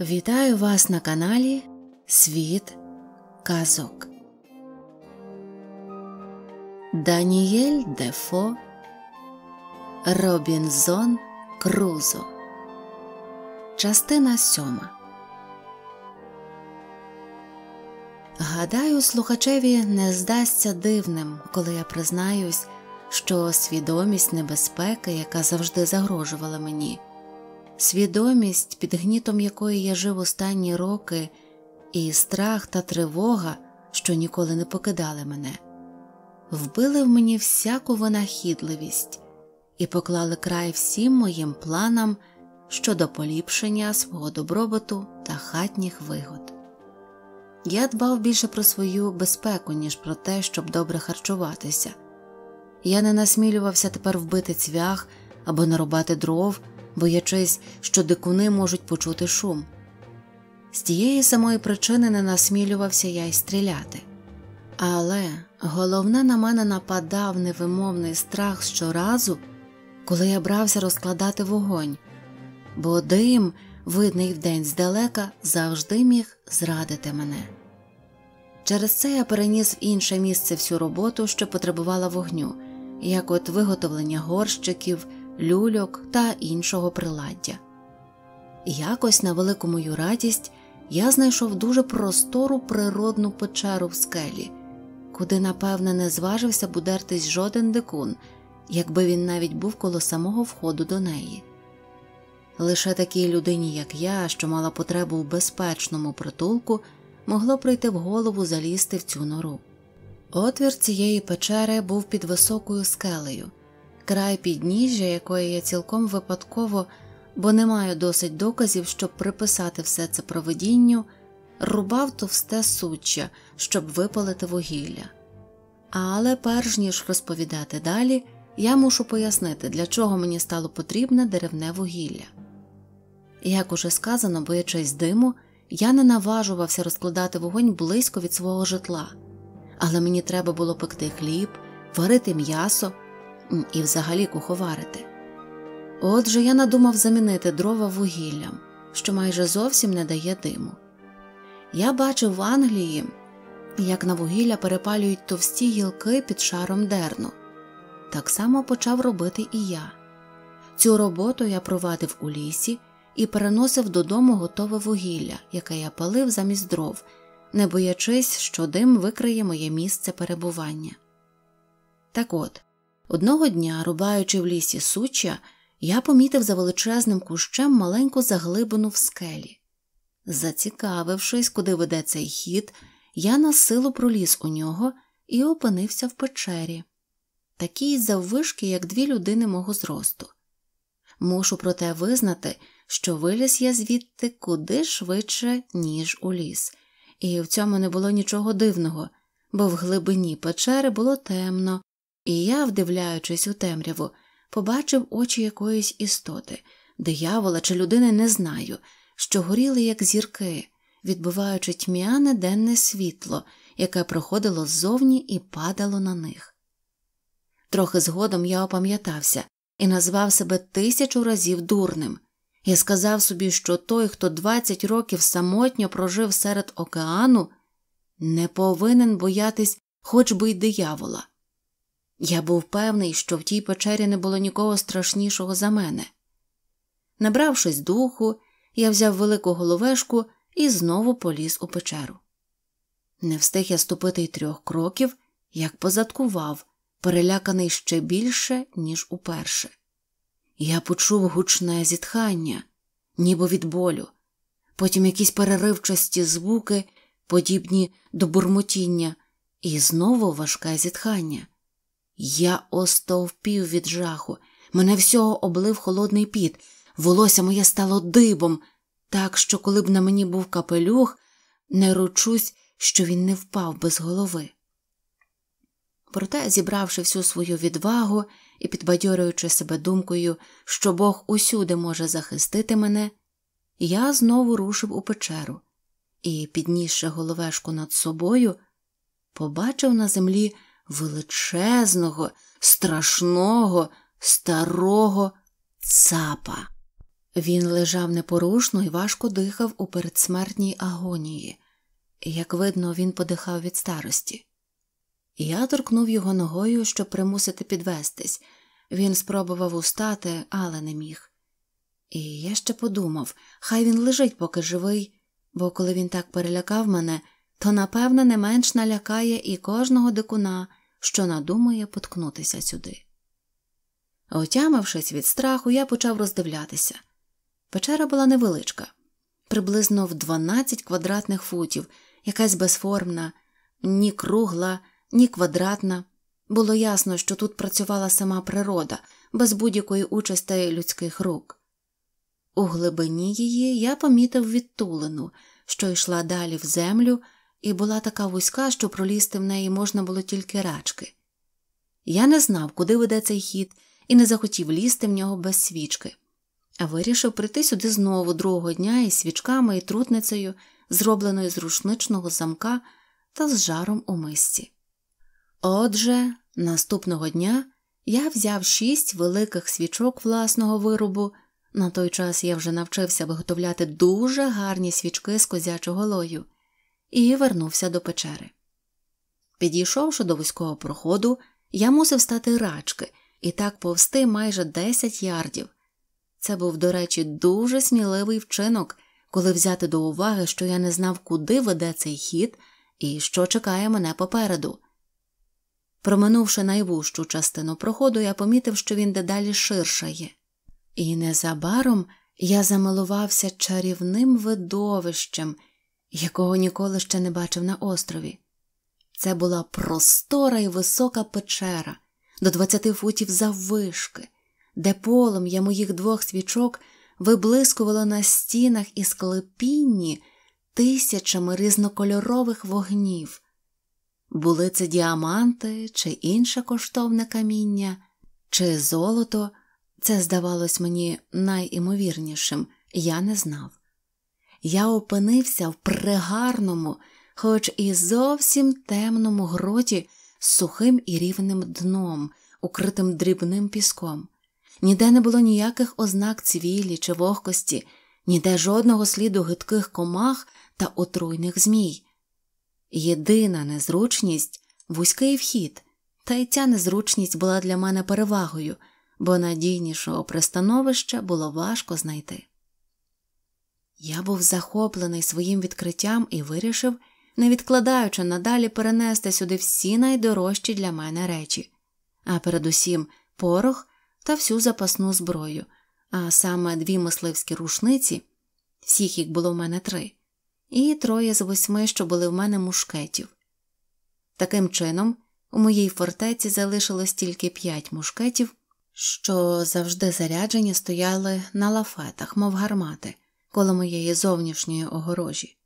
Вітаю вас на каналі Світ Казок. Даніель Дефо Робінзон Крузо. Частина сьома. Гадаю, слухачеві не здасться дивним, коли я признаюсь, що свідомість небезпеки, яка завжди загрожувала мені свідомість, під гнітом якої я жив останні роки, і страх та тривога, що ніколи не покидали мене, вбили в мені всяку винахідливість і поклали край всім моїм планам щодо поліпшення свого добробуту та хатніх вигод. Я дбав більше про свою безпеку, ніж про те, щоб добре харчуватися. Я не насмілювався тепер вбити цвях або нарубати дров боячись, що дикуни можуть почути шум. З тієї самої причини не насмілювався я й стріляти. Але головне на мене нападав невимовний страх щоразу, коли я брався розкладати вогонь, бо дим, видний вдень здалека, завжди міг зрадити мене. Через це я переніс в інше місце всю роботу, що потребувала вогню, як от виготовлення горщиків люльок та іншого приладдя. Якось на велику мою радість я знайшов дуже простору природну печеру в скелі, куди, напевне, не зважився будертись жоден дикун, якби він навіть був коло самого входу до неї. Лише такій людині, як я, що мала потребу в безпечному притулку, могло прийти в голову залізти в цю нору. Отвір цієї печери був під високою скелею, край підніжжя, якої я цілком випадково, бо не маю досить доказів, щоб приписати все це проведінню, рубав товсте суччя, щоб випалити вугілля. Але перш ніж розповідати далі, я мушу пояснити, для чого мені стало потрібне деревне вугілля. Як уже сказано, боячись диму, я не наважувався розкладати вогонь близько від свого житла, але мені треба було пекти хліб, варити м'ясо і взагалі куховарити. Отже, я надумав замінити дрова вугіллям, що майже зовсім не дає диму. Я бачив в Англії, як на вугілля перепалюють товсті гілки під шаром дерну. Так само почав робити і я. Цю роботу я провадив у лісі і переносив додому готове вугілля, яке я палив замість дров, не боячись, що дим викриє моє місце перебування. Так от, Одного дня, рубаючи в лісі суча, я помітив за величезним кущем маленьку заглибину в скелі. Зацікавившись, куди веде цей хід, я на силу проліз у нього і опинився в печері, такій заввишки, як дві людини мого зросту. Мушу проте визнати, що виліз я звідти куди швидше, ніж у ліс, і в цьому не було нічого дивного, бо в глибині печери було темно, і я, вдивляючись у темряву, побачив очі якоїсь істоти, диявола чи людини не знаю, що горіли, як зірки, відбиваючи тьмяне денне світло, яке проходило ззовні і падало на них. Трохи згодом я опам'ятався і назвав себе тисячу разів дурним. Я сказав собі, що той, хто двадцять років самотньо прожив серед океану, не повинен боятись хоч би й диявола. Я був певний, що в тій печері не було нікого страшнішого за мене. Набравшись духу, я взяв велику головешку і знову поліз у печеру. Не встиг я ступити й трьох кроків, як позадкував, переляканий ще більше, ніж уперше. Я почув гучне зітхання, ніби від болю, потім якісь переривчасті звуки, подібні до бурмотіння, і знову важке зітхання. Я остовпів від жаху, мене всього облив холодний піт, волосся моє стало дибом, так що, коли б на мені був капелюх, не ручусь, що він не впав без голови. Проте, зібравши всю свою відвагу і підбадьорюючи себе думкою, що Бог усюди може захистити мене, я знову рушив у печеру і, піднісши головешку над собою, побачив на землі величезного, страшного, старого цапа. Він лежав непорушно і важко дихав у передсмертній агонії, як видно, він подихав від старості. Я торкнув його ногою, щоб примусити підвестись. Він спробував устати, але не міг. І я ще подумав хай він лежить, поки живий, бо коли він так перелякав мене, то, напевно, не менш налякає і кожного дикуна, що надумає поткнутися сюди. Отямившись від страху, я почав роздивлятися. Печера була невеличка, приблизно в 12 квадратних футів, якась безформна, ні кругла, ні квадратна. Було ясно, що тут працювала сама природа, без будь-якої участі людських рук. У глибині її я помітив відтулину, що йшла далі в землю і була така вузька, що пролізти в неї можна було тільки рачки. Я не знав, куди веде цей хід, і не захотів лізти в нього без свічки, а вирішив прийти сюди знову другого дня із свічками і трутницею, зробленою з рушничного замка та з жаром у мисці. Отже, наступного дня я взяв шість великих свічок власного виробу. На той час я вже навчився виготовляти дуже гарні свічки з козячого лою і вернувся до печери. Підійшовши до вузького проходу, я мусив стати рачки і так повсти майже 10 ярдів. Це був, до речі, дуже сміливий вчинок, коли взяти до уваги, що я не знав, куди веде цей хід і що чекає мене попереду. Проминувши найвужчу частину проходу, я помітив, що він дедалі ширшає, і незабаром я замилувався чарівним видовищем, якого ніколи ще не бачив на острові. Це була простора і висока печера до двадцяти футів заввишки, де полум'я моїх двох свічок виблискувало на стінах і склепінні тисячами різнокольорових вогнів. Були це діаманти чи інше коштовне каміння, чи золото, це здавалось мені найімовірнішим, я не знав я опинився в пригарному, хоч і зовсім темному гроті з сухим і рівним дном, укритим дрібним піском. Ніде не було ніяких ознак цвілі чи вогкості, ніде жодного сліду гидких комах та отруйних змій. Єдина незручність вузький вхід, та й ця незручність була для мене перевагою, бо надійнішого пристановища було важко знайти. Я був захоплений своїм відкриттям і вирішив, не відкладаючи надалі перенести сюди всі найдорожчі для мене речі, а передусім порох та всю запасну зброю, а саме дві мисливські рушниці, всіх їх було в мене три, і троє з восьми, що були в мене мушкетів. Таким чином, у моїй фортеці залишилось тільки п'ять мушкетів, що завжди заряджені стояли на лафетах, мов гармати коло моєї зовнішньої огорожі,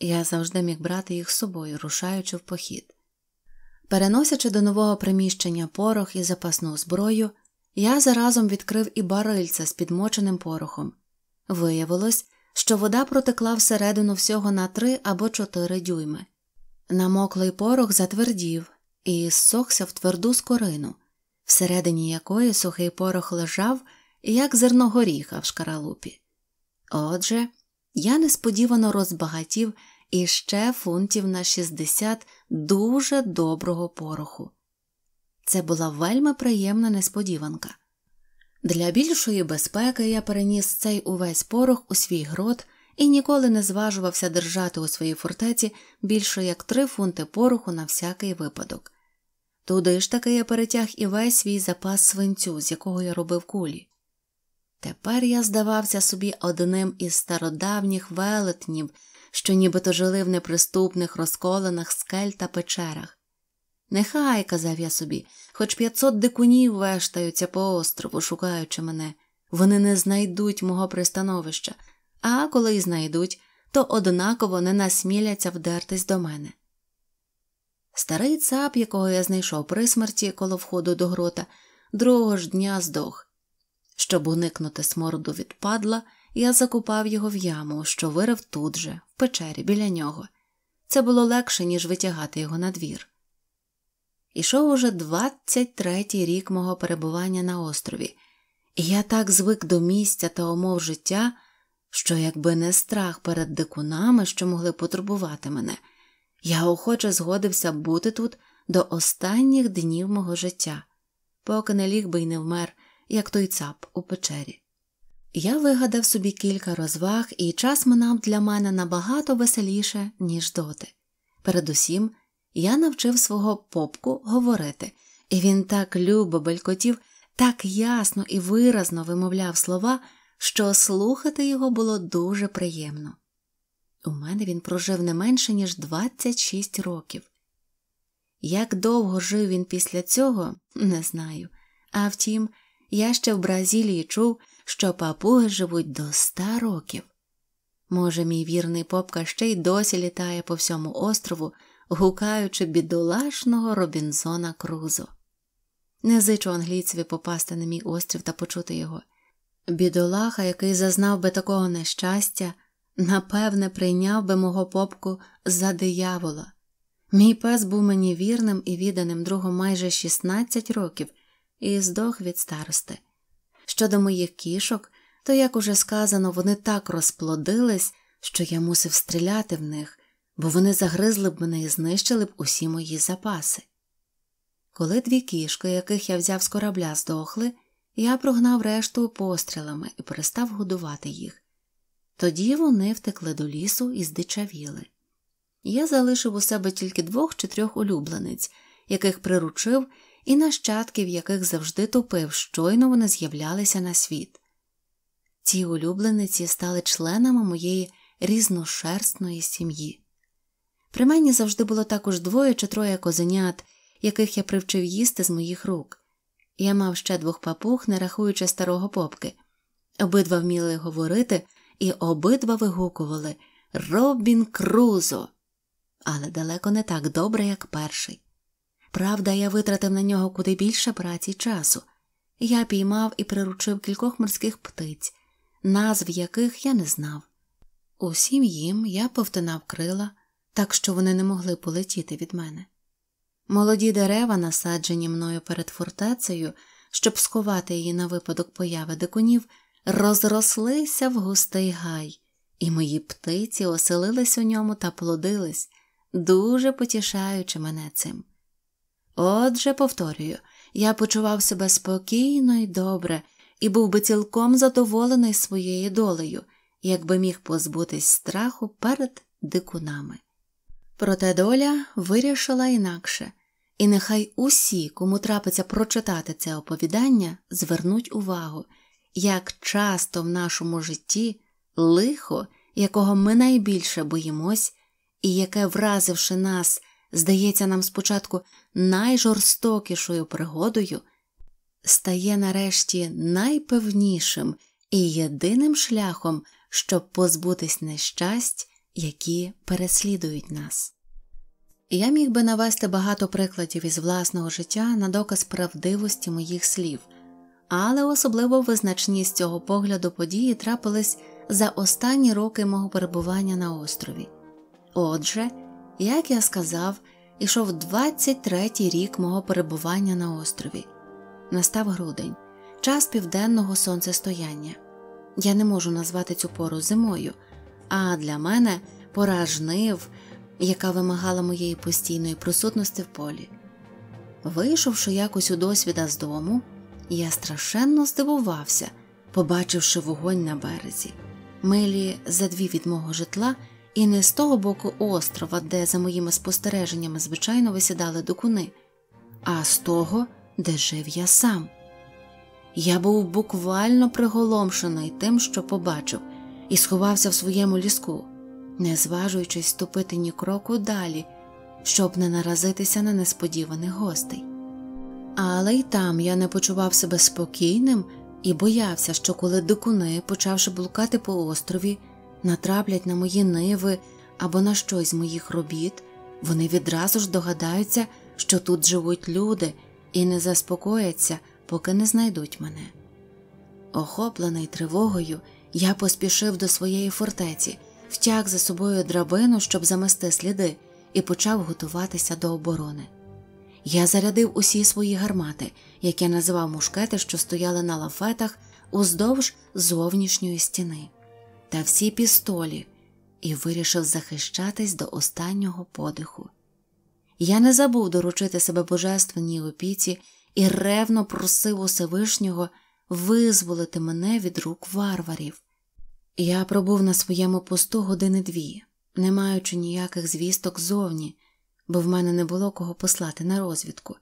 я завжди міг брати їх з собою, рушаючи в похід. Переносячи до нового приміщення порох і запасну зброю, я заразом відкрив і барильця з підмоченим порохом. Виявилось, що вода протекла всередину всього на три або чотири дюйми. Намоклий порох затвердів і зсохся в тверду скорину, всередині якої сухий порох лежав, як зерно горіха в шкаралупі. Отже, я несподівано розбагатів іще фунтів на 60 дуже доброго пороху. Це була вельми приємна несподіванка. Для більшої безпеки я переніс цей увесь порох у свій грот і ніколи не зважувався держати у своїй фортеці більше як три фунти пороху на всякий випадок. Туди ж таки я перетяг і весь свій запас свинцю, з якого я робив кулі. Тепер я здавався собі одним із стародавніх велетнів, що нібито жили в неприступних розколинах скель та печерах. Нехай, казав я собі, хоч п'ятсот дикунів вештаються по острову, шукаючи мене, вони не знайдуть мого пристановища, а коли й знайдуть, то однаково не насміляться вдертись до мене. Старий цап, якого я знайшов при смерті коло входу до грота, другого ж дня здох. Щоб уникнути смороду від падла, я закупав його в яму, що вирив тут же, в печері біля нього. Це було легше, ніж витягати його на двір. Ішов уже 23-й рік мого перебування на острові, і я так звик до місця та умов життя, що, якби не страх перед дикунами, що могли потурбувати мене, я охоче згодився бути тут до останніх днів мого життя, поки не ліг би й не вмер як той цап у печері. Я вигадав собі кілька розваг, і час минав для мене набагато веселіше, ніж доти. Передусім, я навчив свого попку говорити, і він так любо белькотів, так ясно і виразно вимовляв слова, що слухати його було дуже приємно. У мене він прожив не менше, ніж 26 років. Як довго жив він після цього, не знаю, а втім. Я ще в Бразилії чув, що папуги живуть до ста років. Може, мій вірний попка ще й досі літає по всьому острову, гукаючи бідолашного Робінзона Крузо. Не зичу англійцеві попасти на мій острів та почути його. Бідолаха, який зазнав би такого нещастя, напевне, прийняв би мого попку за диявола. Мій пес був мені вірним і відданим другом майже 16 років, і здох від старости. Щодо моїх кішок, то, як уже сказано, вони так розплодились, що я мусив стріляти в них, бо вони загризли б мене і знищили б усі мої запаси. Коли дві кішки, яких я взяв з корабля, здохли, я прогнав решту пострілами і перестав годувати їх. Тоді вони втекли до лісу і здичавіли. Я залишив у себе тільки двох чи трьох улюблениць, яких приручив і нащадків, яких завжди топив, щойно вони з'являлися на світ. Ці улюблениці стали членами моєї різношерстної сім'ї. При мені завжди було також двоє чи троє козенят, яких я привчив їсти з моїх рук. Я мав ще двох папуг, не рахуючи старого попки. Обидва вміли говорити і обидва вигукували Робін Крузо, але далеко не так добре, як перший. Правда, я витратив на нього куди більше праці часу. Я піймав і приручив кількох морських птиць, назв яких я не знав. Усім їм я повтинав крила, так що вони не могли полетіти від мене. Молоді дерева, насаджені мною перед фортецею, щоб сховати її на випадок появи дикунів, розрослися в густий гай, і мої птиці оселились у ньому та плодились, дуже потішаючи мене цим. Отже, повторюю, я почував себе спокійно і добре і був би цілком задоволений своєю долею, якби міг позбутись страху перед дикунами. Проте доля вирішила інакше, і нехай усі, кому трапиться прочитати це оповідання, звернуть увагу, як часто в нашому житті лихо, якого ми найбільше боїмось, і яке, вразивши нас здається нам спочатку найжорстокішою пригодою, стає нарешті найпевнішим і єдиним шляхом, щоб позбутись нещасть, які переслідують нас. Я міг би навести багато прикладів із власного життя на доказ правдивості моїх слів, але особливо визначні з цього погляду події трапились за останні роки мого перебування на острові. Отже, як я сказав, ішов 23-й рік мого перебування на острові. Настав грудень, час південного сонцестояння. Я не можу назвати цю пору зимою, а для мене пора жнив, яка вимагала моєї постійної присутності в полі. Вийшовши якось у досвіда з дому, я страшенно здивувався, побачивши вогонь на березі. Милі за дві від мого житла і не з того боку острова, де, за моїми спостереженнями, звичайно висідали докуни, а з того, де жив я сам. Я був буквально приголомшений тим, що побачив, і сховався в своєму ліску, не зважуючись ступити ні кроку далі, щоб не наразитися на несподіваних гостей. Але й там я не почував себе спокійним і боявся, що коли дикуни, почавши блукати по острові, натраплять на мої ниви або на щось з моїх робіт, вони відразу ж догадаються, що тут живуть люди, і не заспокояться, поки не знайдуть мене. Охоплений тривогою, я поспішив до своєї фортеці, втяг за собою драбину, щоб замести сліди, і почав готуватися до оборони. Я зарядив усі свої гармати, як я називав мушкети, що стояли на лафетах, уздовж зовнішньої стіни та всі пістолі і вирішив захищатись до останнього подиху. Я не забув доручити себе божественній опіці і ревно просив Усевишнього визволити мене від рук варварів. Я пробув на своєму посту години дві, не маючи ніяких звісток зовні, бо в мене не було кого послати на розвідку.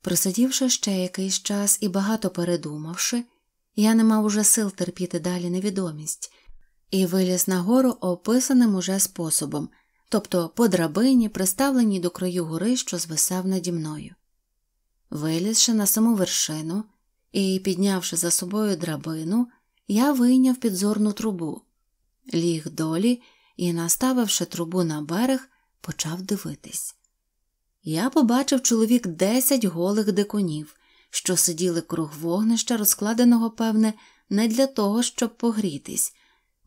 Просидівши ще якийсь час і багато передумавши, я не мав уже сил терпіти далі невідомість і виліз нагору описаним уже способом, тобто по драбині, приставленій до краю гори, що звисав наді мною. Вилізши на саму вершину і піднявши за собою драбину, я вийняв підзорну трубу, ліг долі і, наставивши трубу на берег, почав дивитись. Я побачив чоловік десять голих дикунів, що сиділи круг вогнища, розкладеного, певне, не для того, щоб погрітись,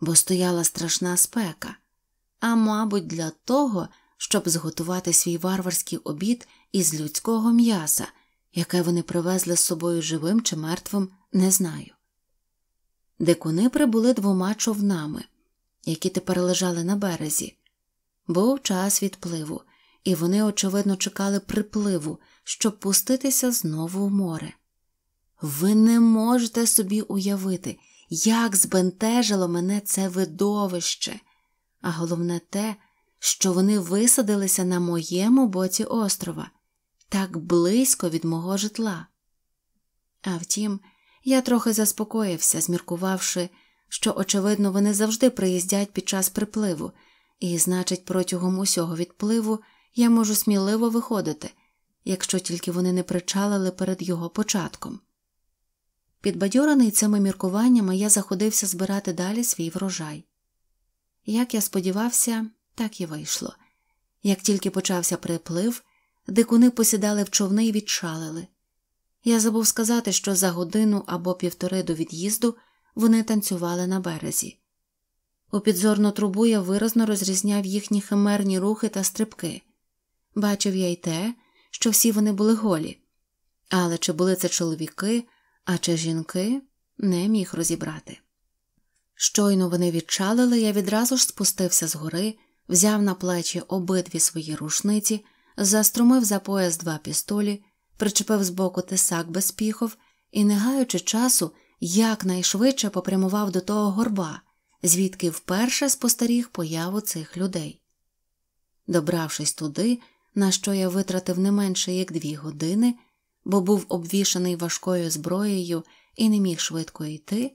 бо стояла страшна спека, а мабуть, для того, щоб зготувати свій варварський обід із людського м'яса, яке вони привезли з собою живим чи мертвим, не знаю. Дикуни прибули двома човнами, які тепер лежали на березі, був час відпливу, і вони, очевидно, чекали припливу, щоб пуститися знову в море. Ви не можете собі уявити, як збентежило мене це видовище, а головне те, що вони висадилися на моєму боці острова так близько від мого житла. А втім, я трохи заспокоївся, зміркувавши, що, очевидно, вони завжди приїздять під час припливу, і, значить, протягом усього відпливу я можу сміливо виходити, якщо тільки вони не причалили перед його початком. Підбадьорений цими міркуваннями, я заходився збирати далі свій врожай. Як я сподівався, так і вийшло. Як тільки почався приплив, дикуни посідали в човни і відчалили. Я забув сказати, що за годину або півтори до від'їзду вони танцювали на березі. У підзорну трубу я виразно розрізняв їхні химерні рухи та стрибки. Бачив я й те, що всі вони були голі. Але чи були це чоловіки? а чи жінки не міг розібрати. Щойно вони відчалили, я відразу ж спустився з гори, взяв на плечі обидві свої рушниці, заструмив за пояс два пістолі, причепив збоку тесак без піхов і, не гаючи часу, якнайшвидше попрямував до того горба, звідки вперше спостеріг появу цих людей. Добравшись туди, на що я витратив не менше як дві години, бо був обвішаний важкою зброєю і не міг швидко йти,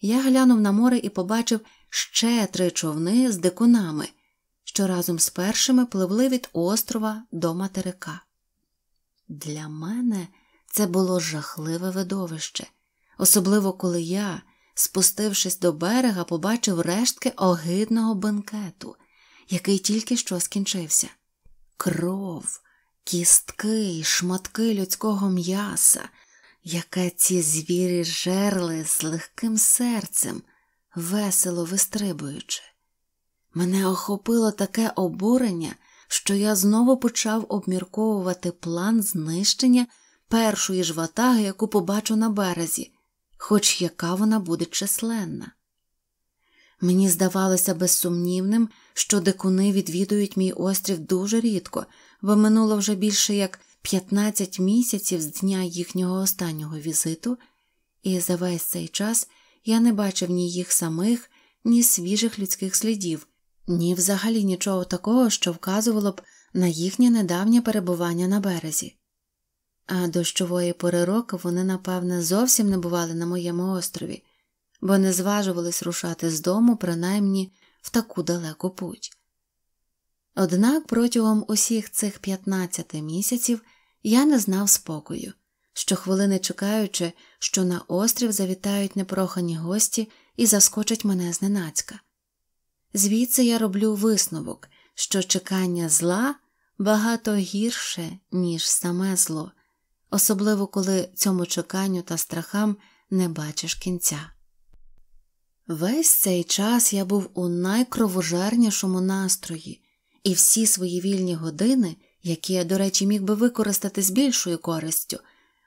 я глянув на море і побачив ще три човни з дикунами, що разом з першими пливли від острова до материка. Для мене це було жахливе видовище, особливо коли я, спустившись до берега, побачив рештки огидного бенкету, який тільки що скінчився. Кров, кістки й шматки людського м'яса, яке ці звірі жерли з легким серцем, весело вистрибуючи. Мене охопило таке обурення, що я знову почав обмірковувати план знищення першої ж ватаги, яку побачу на березі, хоч яка вона буде численна. Мені здавалося безсумнівним, що дикуни відвідують мій острів дуже рідко, бо минуло вже більше як 15 місяців з дня їхнього останнього візиту, і за весь цей час я не бачив ні їх самих, ні свіжих людських слідів, ні взагалі нічого такого, що вказувало б на їхнє недавнє перебування на березі. А дощової пори року вони, напевне, зовсім не бували на моєму острові, бо не зважувались рушати з дому, принаймні в таку далеку путь. Однак протягом усіх цих 15 місяців я не знав спокою, щохвилини чекаючи, що на острів завітають непрохані гості і заскочать мене зненацька. Звідси я роблю висновок, що чекання зла багато гірше, ніж саме зло, особливо коли цьому чеканню та страхам не бачиш кінця. Весь цей час я був у найкровожернішому настрої і всі свої вільні години, які я, до речі, міг би використати з більшою користю,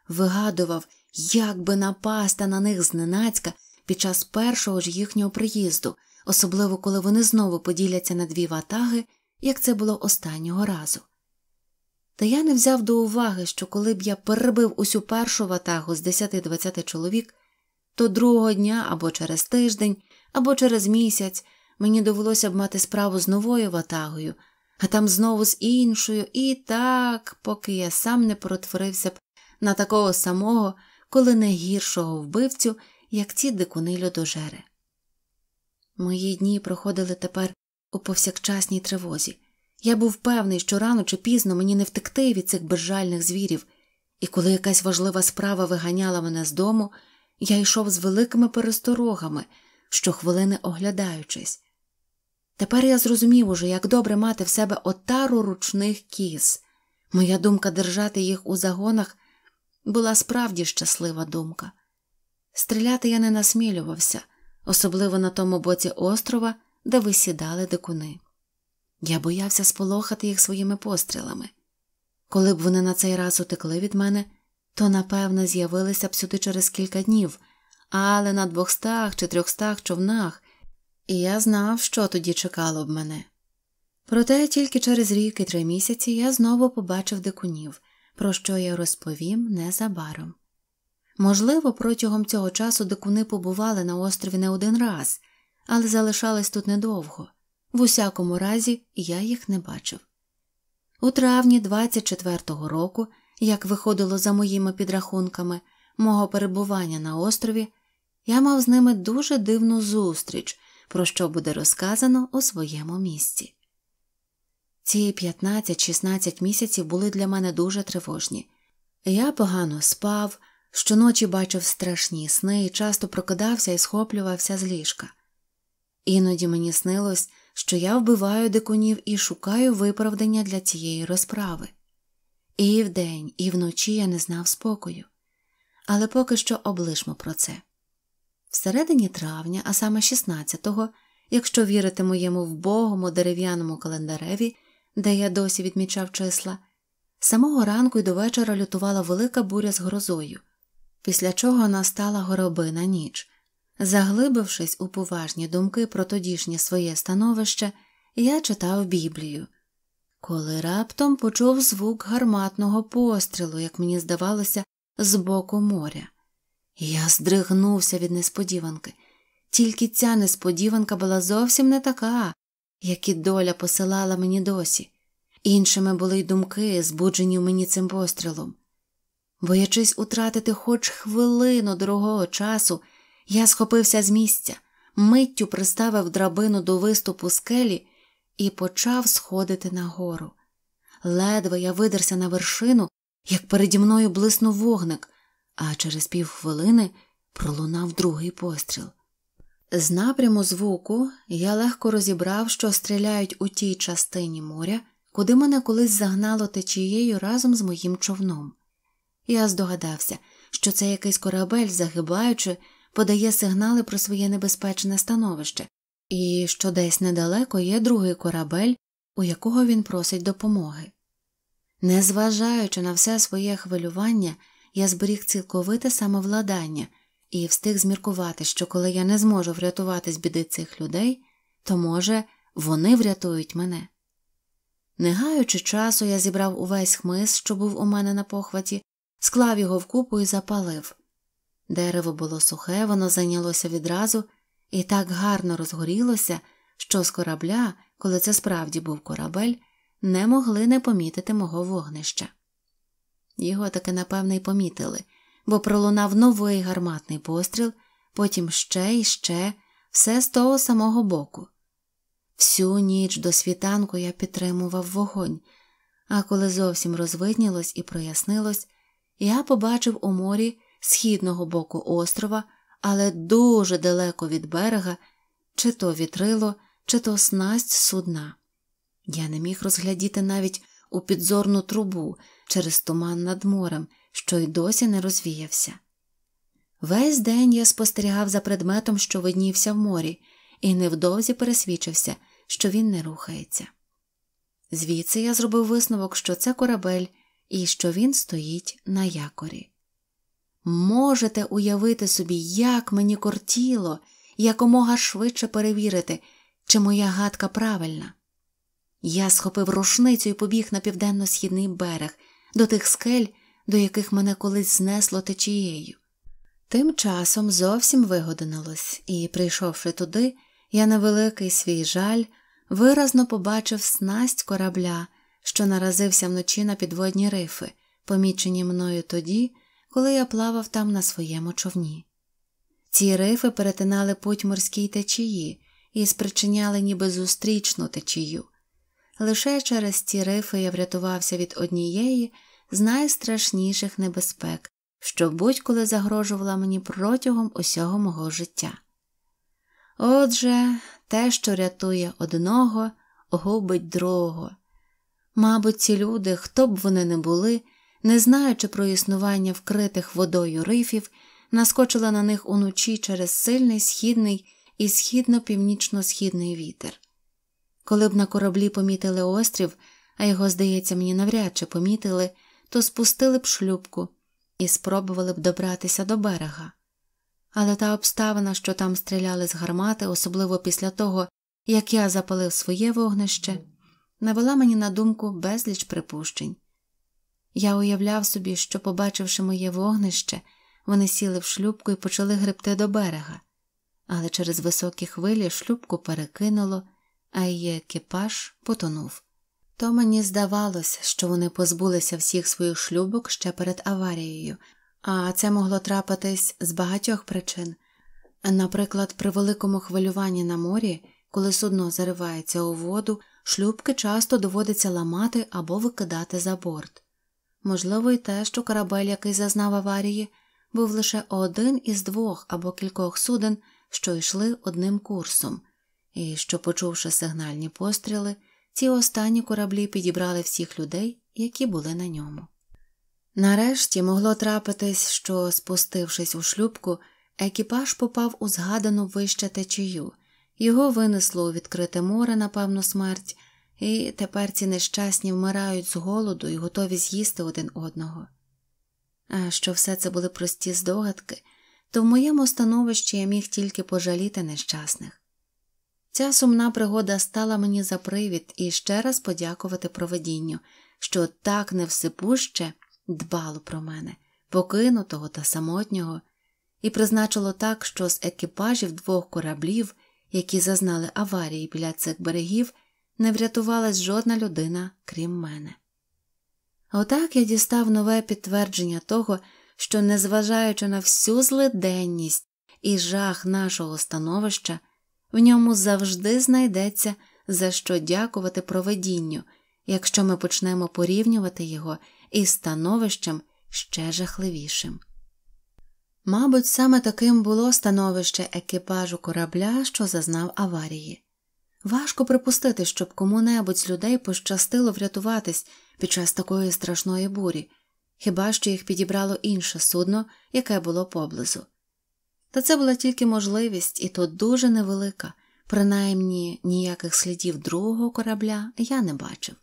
вигадував, як би напасти на них зненацька під час першого ж їхнього приїзду, особливо коли вони знову поділяться на дві ватаги, як це було останнього разу. Та я не взяв до уваги, що коли б я перебив усю першу ватагу з 10-20 чоловік, то другого дня або через тиждень, або через місяць. Мені довелося б мати справу з новою ватагою, а там знову з іншою, і так, поки я сам не протворився б на такого самого, коли не гіршого вбивцю, як ці дикуни льодожери. Мої дні проходили тепер у повсякчасній тривозі. Я був певний, що рано чи пізно мені не втекти від цих безжальних звірів, і коли якась важлива справа виганяла мене з дому, я йшов з великими пересторогами щохвилини оглядаючись. Тепер я зрозумів уже, як добре мати в себе отару ручних кіз. Моя думка держати їх у загонах була справді щаслива думка. Стріляти я не насмілювався, особливо на тому боці острова, де висідали дикуни. Я боявся сполохати їх своїми пострілами. Коли б вони на цей раз утекли від мене, то напевне з'явилися б сюди через кілька днів але на двохстах чи трьохстах човнах, і я знав, що тоді чекало б мене. Проте тільки через рік і три місяці я знову побачив дикунів, про що я розповім незабаром. Можливо, протягом цього часу дикуни побували на острові не один раз, але залишались тут недовго, в усякому разі, я їх не бачив. У травні 24-го року, як виходило за моїми підрахунками, мого перебування на острові я мав з ними дуже дивну зустріч, про що буде розказано у своєму місці. Ці 15-16 місяців були для мене дуже тривожні. Я погано спав, щоночі бачив страшні сни і часто прокидався і схоплювався з ліжка. Іноді мені снилось, що я вбиваю дикунів і шукаю виправдання для цієї розправи. І вдень, і вночі я не знав спокою, але поки що облишмо про це. В середині травня, а саме 16-го, якщо вірити моєму вбогому дерев'яному календареві, де я досі відмічав числа, самого ранку й до вечора лютувала велика буря з грозою, після чого настала горобина ніч. Заглибившись у поважні думки про тодішнє своє становище, я читав Біблію. Коли раптом почув звук гарматного пострілу, як мені здавалося, з боку моря. Я здригнувся від несподіванки. Тільки ця несподіванка була зовсім не така, які доля посилала мені досі. Іншими були й думки, збуджені в мені цим пострілом. Боячись утратити хоч хвилину дорогого часу, я схопився з місця, миттю приставив драбину до виступу скелі і почав сходити нагору. Ледве я видерся на вершину, як переді мною блиснув вогник а через півхвилини пролунав другий постріл. З напряму звуку я легко розібрав, що стріляють у тій частині моря, куди мене колись загнало течією разом з моїм човном. Я здогадався, що це якийсь корабель, загибаючи, подає сигнали про своє небезпечне становище, і що десь недалеко є другий корабель, у якого він просить допомоги. Незважаючи на все своє хвилювання, я зберіг цілковите самовладання і встиг зміркувати, що коли я не зможу врятувати з біди цих людей, то, може, вони врятують мене. Не гаючи часу, я зібрав увесь хмис, що був у мене на похваті, склав його вкупу і запалив. Дерево було сухе, воно зайнялося відразу і так гарно розгорілося, що з корабля, коли це справді був корабель, не могли не помітити мого вогнища. Його таки, напевне, й помітили, бо пролунав новий гарматний постріл, потім ще і ще, все з того самого боку. Всю ніч до світанку я підтримував вогонь, а коли зовсім розвиднілось і прояснилось, я побачив у морі східного боку острова, але дуже далеко від берега, чи то вітрило, чи то снасть судна. Я не міг розглядіти навіть у підзорну трубу, через туман над морем, що й досі не розвіявся. Весь день я спостерігав за предметом, що виднівся в морі, і невдовзі пересвідчився, що він не рухається. Звідси я зробив висновок, що це корабель і що він стоїть на якорі. Можете уявити собі, як мені кортіло якомога швидше перевірити, чи моя гадка правильна. Я схопив рушницю і побіг на південно-східний берег, до тих скель, до яких мене колись знесло течією. Тим часом зовсім вигодинилось, і, прийшовши туди, я на великий свій жаль виразно побачив снасть корабля, що наразився вночі на підводні рифи, помічені мною тоді, коли я плавав там на своєму човні. Ці рифи перетинали путь морській течії і спричиняли ніби зустрічну течію. Лише через ці рифи я врятувався від однієї з найстрашніших небезпек, що будь-коли загрожувала мені протягом усього мого життя. Отже, те, що рятує одного, губить другого. Мабуть, ці люди, хто б вони не були, не знаючи про існування вкритих водою рифів, наскочили на них уночі через сильний східний і східно-північно-східний вітер. Коли б на кораблі помітили острів, а його, здається, мені навряд чи помітили, то спустили б шлюбку і спробували б добратися до берега. Але та обставина, що там стріляли з гармати, особливо після того, як я запалив своє вогнище, навела мені на думку безліч припущень. Я уявляв собі, що, побачивши моє вогнище, вони сіли в шлюбку і почали гребти до берега, але через високі хвилі шлюбку перекинуло а її екіпаж потонув. То мені здавалось, що вони позбулися всіх своїх шлюбок ще перед аварією, а це могло трапитись з багатьох причин. Наприклад, при великому хвилюванні на морі, коли судно заривається у воду, шлюбки часто доводиться ламати або викидати за борт. Можливо, й те, що корабель, який зазнав аварії, був лише один із двох або кількох суден, що йшли одним курсом і що, почувши сигнальні постріли, ці останні кораблі підібрали всіх людей, які були на ньому. Нарешті могло трапитись, що, спустившись у шлюбку, екіпаж попав у згадану вище течію, його винесло у відкрите море, напевно, смерть, і тепер ці нещасні вмирають з голоду і готові з'їсти один одного. А що все це були прості здогадки, то в моєму становищі я міг тільки пожаліти нещасних. Ця сумна пригода стала мені за привід і ще раз подякувати проведінню, що так невсипуще дбало про мене, покинутого та самотнього, і призначило так, що з екіпажів двох кораблів, які зазнали аварії біля цих берегів, не врятувалась жодна людина, крім мене. Отак я дістав нове підтвердження того, що, незважаючи на всю злиденність і жах нашого становища, в ньому завжди знайдеться за що дякувати проведінню, якщо ми почнемо порівнювати його із становищем ще жахливішим. Мабуть, саме таким було становище екіпажу корабля, що зазнав аварії. Важко припустити, щоб кому-небудь з людей пощастило врятуватись під час такої страшної бурі, хіба що їх підібрало інше судно, яке було поблизу. Та це була тільки можливість, і то дуже невелика, принаймні ніяких слідів другого корабля я не бачив.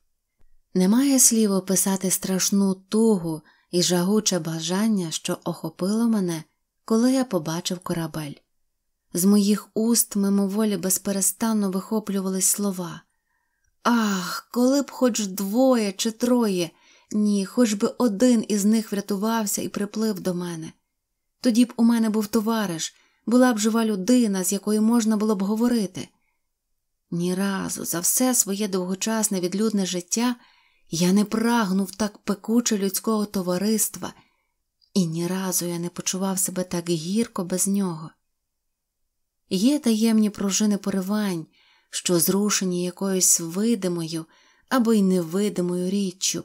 Немає слів описати страшну тугу і жагуче бажання, що охопило мене, коли я побачив корабель. З моїх уст мимоволі безперестанно вихоплювались слова. Ах, коли б хоч двоє чи троє, ні, хоч би один із них врятувався і приплив до мене. Тоді б у мене був товариш, була б жива людина, з якою можна було б говорити. Ні разу за все своє довгочасне відлюдне життя я не прагнув так пекуче людського товариства, і ні разу я не почував себе так гірко без нього. Є таємні пружини поривань, що зрушені якоюсь видимою або й невидимою річчю,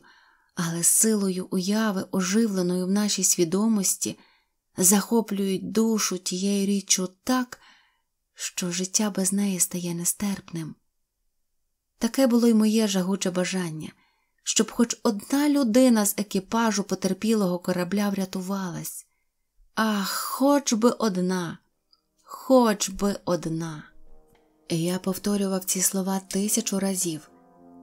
але силою уяви, оживленою в нашій свідомості захоплюють душу тією річчю так, що життя без неї стає нестерпним. Таке було й моє жагуче бажання, щоб хоч одна людина з екіпажу потерпілого корабля врятувалась. Ах, хоч би одна, хоч би одна. Я повторював ці слова тисячу разів.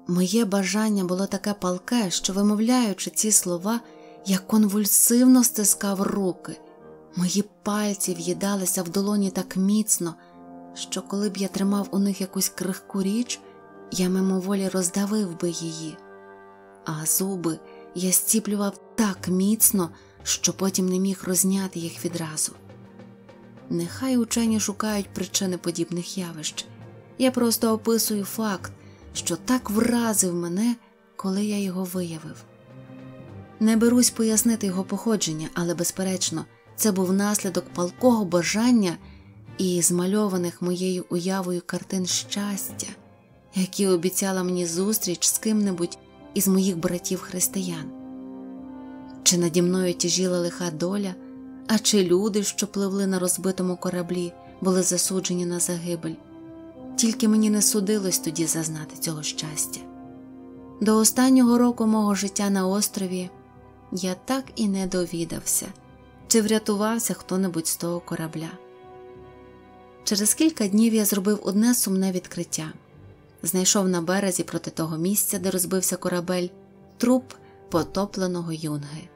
Моє бажання було таке палке, що, вимовляючи ці слова, я конвульсивно стискав руки. Мої пальці в'їдалися в долоні так міцно, що коли б я тримав у них якусь крихку річ, я мимоволі роздавив би її, а зуби я стіплював так міцно, що потім не міг розняти їх відразу. Нехай учені шукають причини подібних явищ. Я просто описую факт, що так вразив мене, коли я його виявив. Не берусь пояснити його походження, але, безперечно, це був наслідок палкого бажання і змальованих моєю уявою картин щастя, які обіцяла мені зустріч з ким-небудь із моїх братів християн. Чи наді мною тяжіла лиха доля, а чи люди, що пливли на розбитому кораблі, були засуджені на загибель? Тільки мені не судилось тоді зазнати цього щастя. До останнього року мого життя на острові я так і не довідався чи врятувався хто-небудь з того корабля. Через кілька днів я зробив одне сумне відкриття знайшов на березі проти того місця, де розбився корабель, труп потопленого юнги.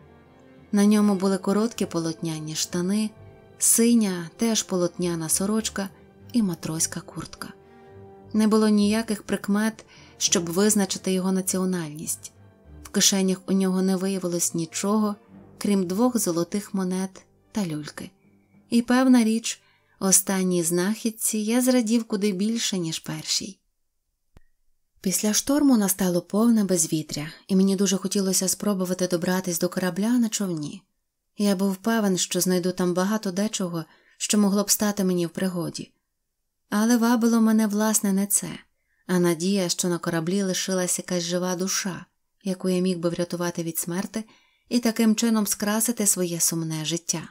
На ньому були короткі полотняні штани, синя, теж полотняна сорочка і матроська куртка. Не було ніяких прикмет, щоб визначити його національність. В кишенях у нього не виявилось нічого, крім двох золотих монет та люльки. І певна річ, останній знахідці я зрадів куди більше, ніж першій. Після шторму настало повне безвітря, і мені дуже хотілося спробувати добратись до корабля на човні. Я був певен, що знайду там багато дечого, що могло б стати мені в пригоді. Але вабило мене, власне, не це, а надія, що на кораблі лишилася якась жива душа, яку я міг би врятувати від смерти і таким чином скрасити своє сумне життя.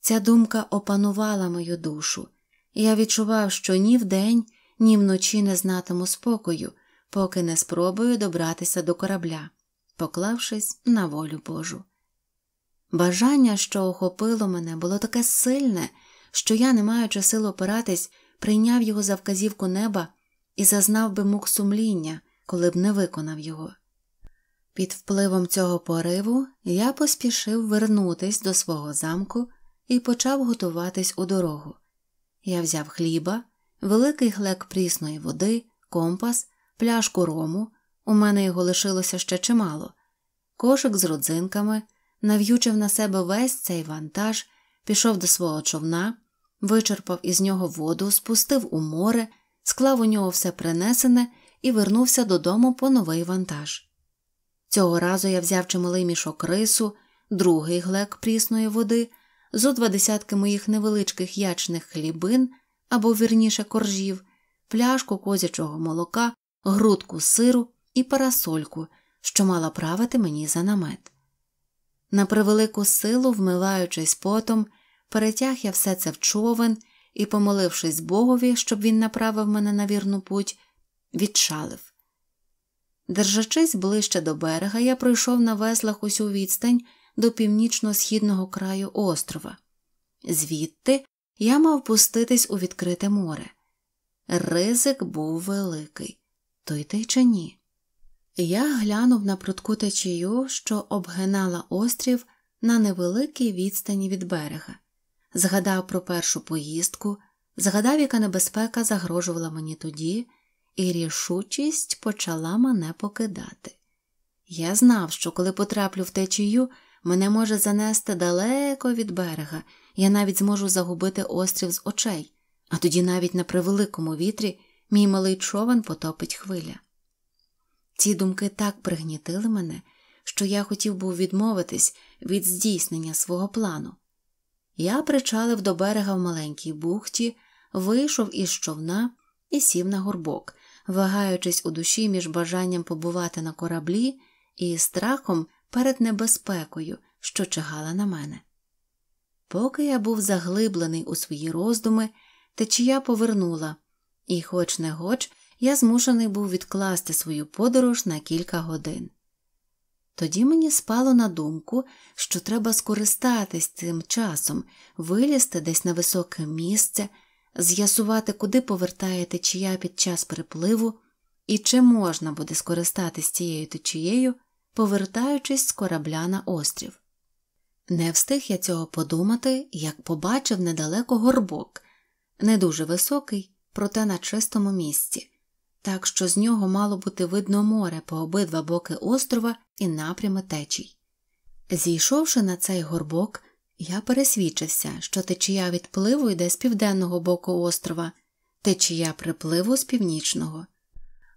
Ця думка опанувала мою душу, і я відчував, що ні вдень, ні вночі не знатиму спокою, поки не спробую добратися до корабля, поклавшись на волю Божу. Бажання, що охопило мене, було таке сильне, що я, не маючи сил опиратись, прийняв його за вказівку неба і зазнав би мук сумління, коли б не виконав його. Під впливом цього пориву я поспішив вернутись до свого замку і почав готуватись у дорогу. Я взяв хліба, великий глек прісної води, компас, пляшку рому, у мене його лишилося ще чимало, кошик з родзинками, нав'ючив на себе весь цей вантаж, пішов до свого човна, вичерпав із нього воду, спустив у море, склав у нього все принесене і вернувся додому по новий вантаж. Цього разу я взяв чималий мішок рису, другий глек прісної води, зо два десятки моїх невеличких ячних хлібин або вірніше коржів, пляшку козячого молока, грудку сиру і парасольку, що мала правити мені за намет. На превелику силу, вмиваючись потом, перетяг я все це в човен і, помолившись Богові, щоб він направив мене на вірну путь, відшалив. Держачись ближче до берега, я пройшов на веслах усю відстань до північно-східного краю острова. Звідти я мав пуститись у відкрите море. Ризик був великий, той йти чи ні. Я глянув на прудку течію, що обгинала острів на невеликій відстані від берега, згадав про першу поїздку, згадав, яка небезпека загрожувала мені тоді і рішучість почала мене покидати. Я знав, що коли потраплю в течію, мене може занести далеко від берега, я навіть зможу загубити острів з очей, а тоді навіть на превеликому вітрі мій малий човен потопить хвиля. Ці думки так пригнітили мене, що я хотів був відмовитись від здійснення свого плану. Я причалив до берега в маленькій бухті, вийшов із човна і сів на горбок, вагаючись у душі між бажанням побувати на кораблі і страхом перед небезпекою, що чагала на мене. Поки я був заглиблений у свої роздуми, течія повернула, і, хоч не хоч, я змушений був відкласти свою подорож на кілька годин. Тоді мені спало на думку, що треба скористатись цим часом, вилізти десь на високе місце, з'ясувати, куди повертає течія під час перепливу і чи можна буде скористатись цією течією, повертаючись з корабля на острів. Не встиг я цього подумати, як побачив недалеко горбок, не дуже високий, проте на чистому місці, так що з нього мало бути видно море по обидва боки острова і напрями течій. Зійшовши на цей горбок, я пересвідчився, що течія відпливу йде з південного боку острова, течія припливу з північного.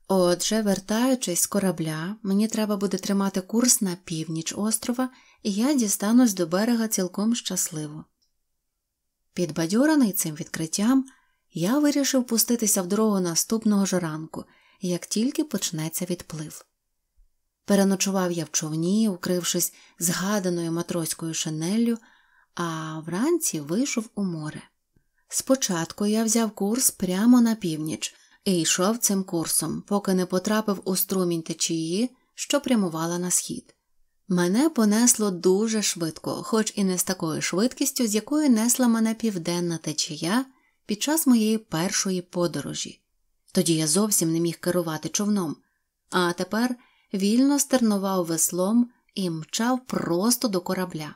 Отже, вертаючись з корабля, мені треба буде тримати курс на північ острова, і я дістанусь до берега цілком щасливо. Підбадьорений цим відкриттям, я вирішив пуститися в дорогу наступного ж ранку, як тільки почнеться відплив. Переночував я в човні, укрившись згаданою матроською шинеллю а вранці вийшов у море. Спочатку я взяв курс прямо на північ і йшов цим курсом, поки не потрапив у струмінь течії, що прямувала на схід. Мене понесло дуже швидко, хоч і не з такою швидкістю, з якою несла мене південна течія під час моєї першої подорожі. Тоді я зовсім не міг керувати човном, а тепер вільно стернував веслом і мчав просто до корабля.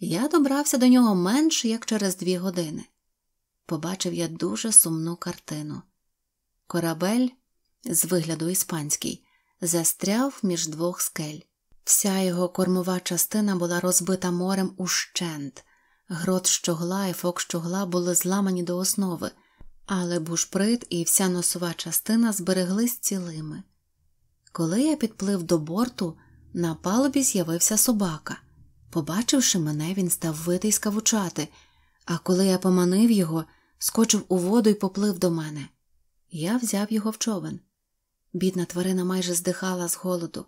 Я добрався до нього менше як через дві години. Побачив я дуже сумну картину. Корабель, з вигляду іспанський, застряв між двох скель. Вся його кормова частина була розбита морем ущент, грот щогла і фок щогла були зламані до основи, але бушприт і вся носова частина збереглись цілими. Коли я підплив до борту, на палубі з'явився собака. Побачивши мене, він став вити й скавучати, а коли я поманив його, скочив у воду і поплив до мене. Я взяв його в човен. Бідна тварина майже здихала з голоду.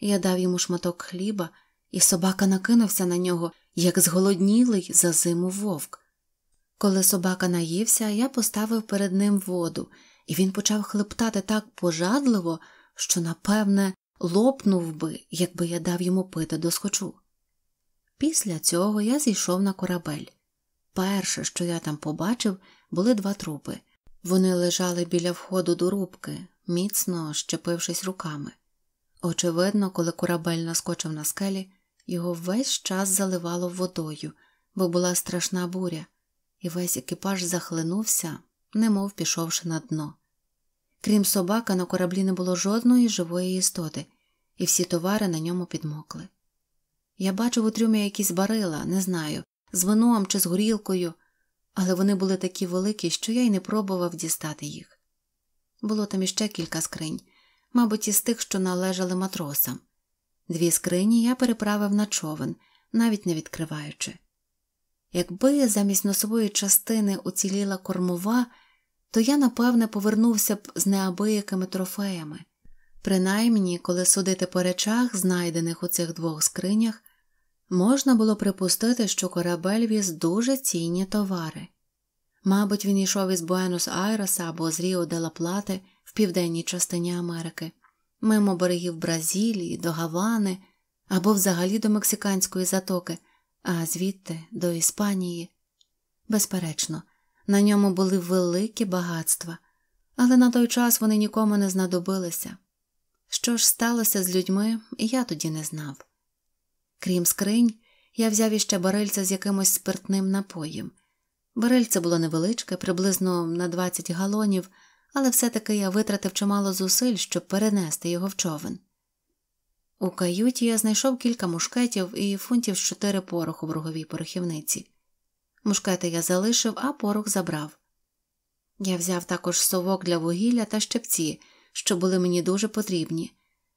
Я дав йому шматок хліба, і собака накинувся на нього, як зголоднілий за зиму вовк. Коли собака наївся, я поставив перед ним воду, і він почав хлептати так пожадливо, що, напевне, лопнув би, якби я дав йому пити досхочу. Після цього я зійшов на корабель. Перше, що я там побачив, були два трупи. Вони лежали біля входу до рубки, міцно щепившись руками. Очевидно, коли корабель наскочив на скелі, його весь час заливало водою, бо була страшна буря, і весь екіпаж захлинувся, немов пішовши на дно. Крім собака, на кораблі не було жодної живої істоти, і всі товари на ньому підмокли. Я бачив у трюмі якісь барила, не знаю, з вином чи з горілкою, але вони були такі великі, що я й не пробував дістати їх. Було там іще кілька скринь, мабуть, із тих, що належали матросам. Дві скрині я переправив на човен, навіть не відкриваючи. Якби замість носової частини уціліла кормова, то я, напевне, повернувся б з неабиякими трофеями. Принаймні, коли судити по речах, знайдених у цих двох скринях, Можна було припустити, що корабель віз дуже цінні товари. Мабуть, він йшов із буенос Айреса або з Ріо де ла Плати в південній частині Америки, мимо берегів Бразилії, до Гавани або взагалі до Мексиканської затоки, а звідти до Іспанії. Безперечно, на ньому були великі багатства, але на той час вони нікому не знадобилися. Що ж сталося з людьми, я тоді не знав. Крім скринь, я взяв іще барельце з якимось спиртним напоєм. Барельце було невеличке, приблизно на 20 галонів, але все-таки я витратив чимало зусиль, щоб перенести його в човен. У каюті я знайшов кілька мушкетів і фунтів з чотири пороху в роговій порохівниці. Мушкети я залишив, а порох забрав. Я взяв також совок для вугілля та щепці, що були мені дуже потрібні,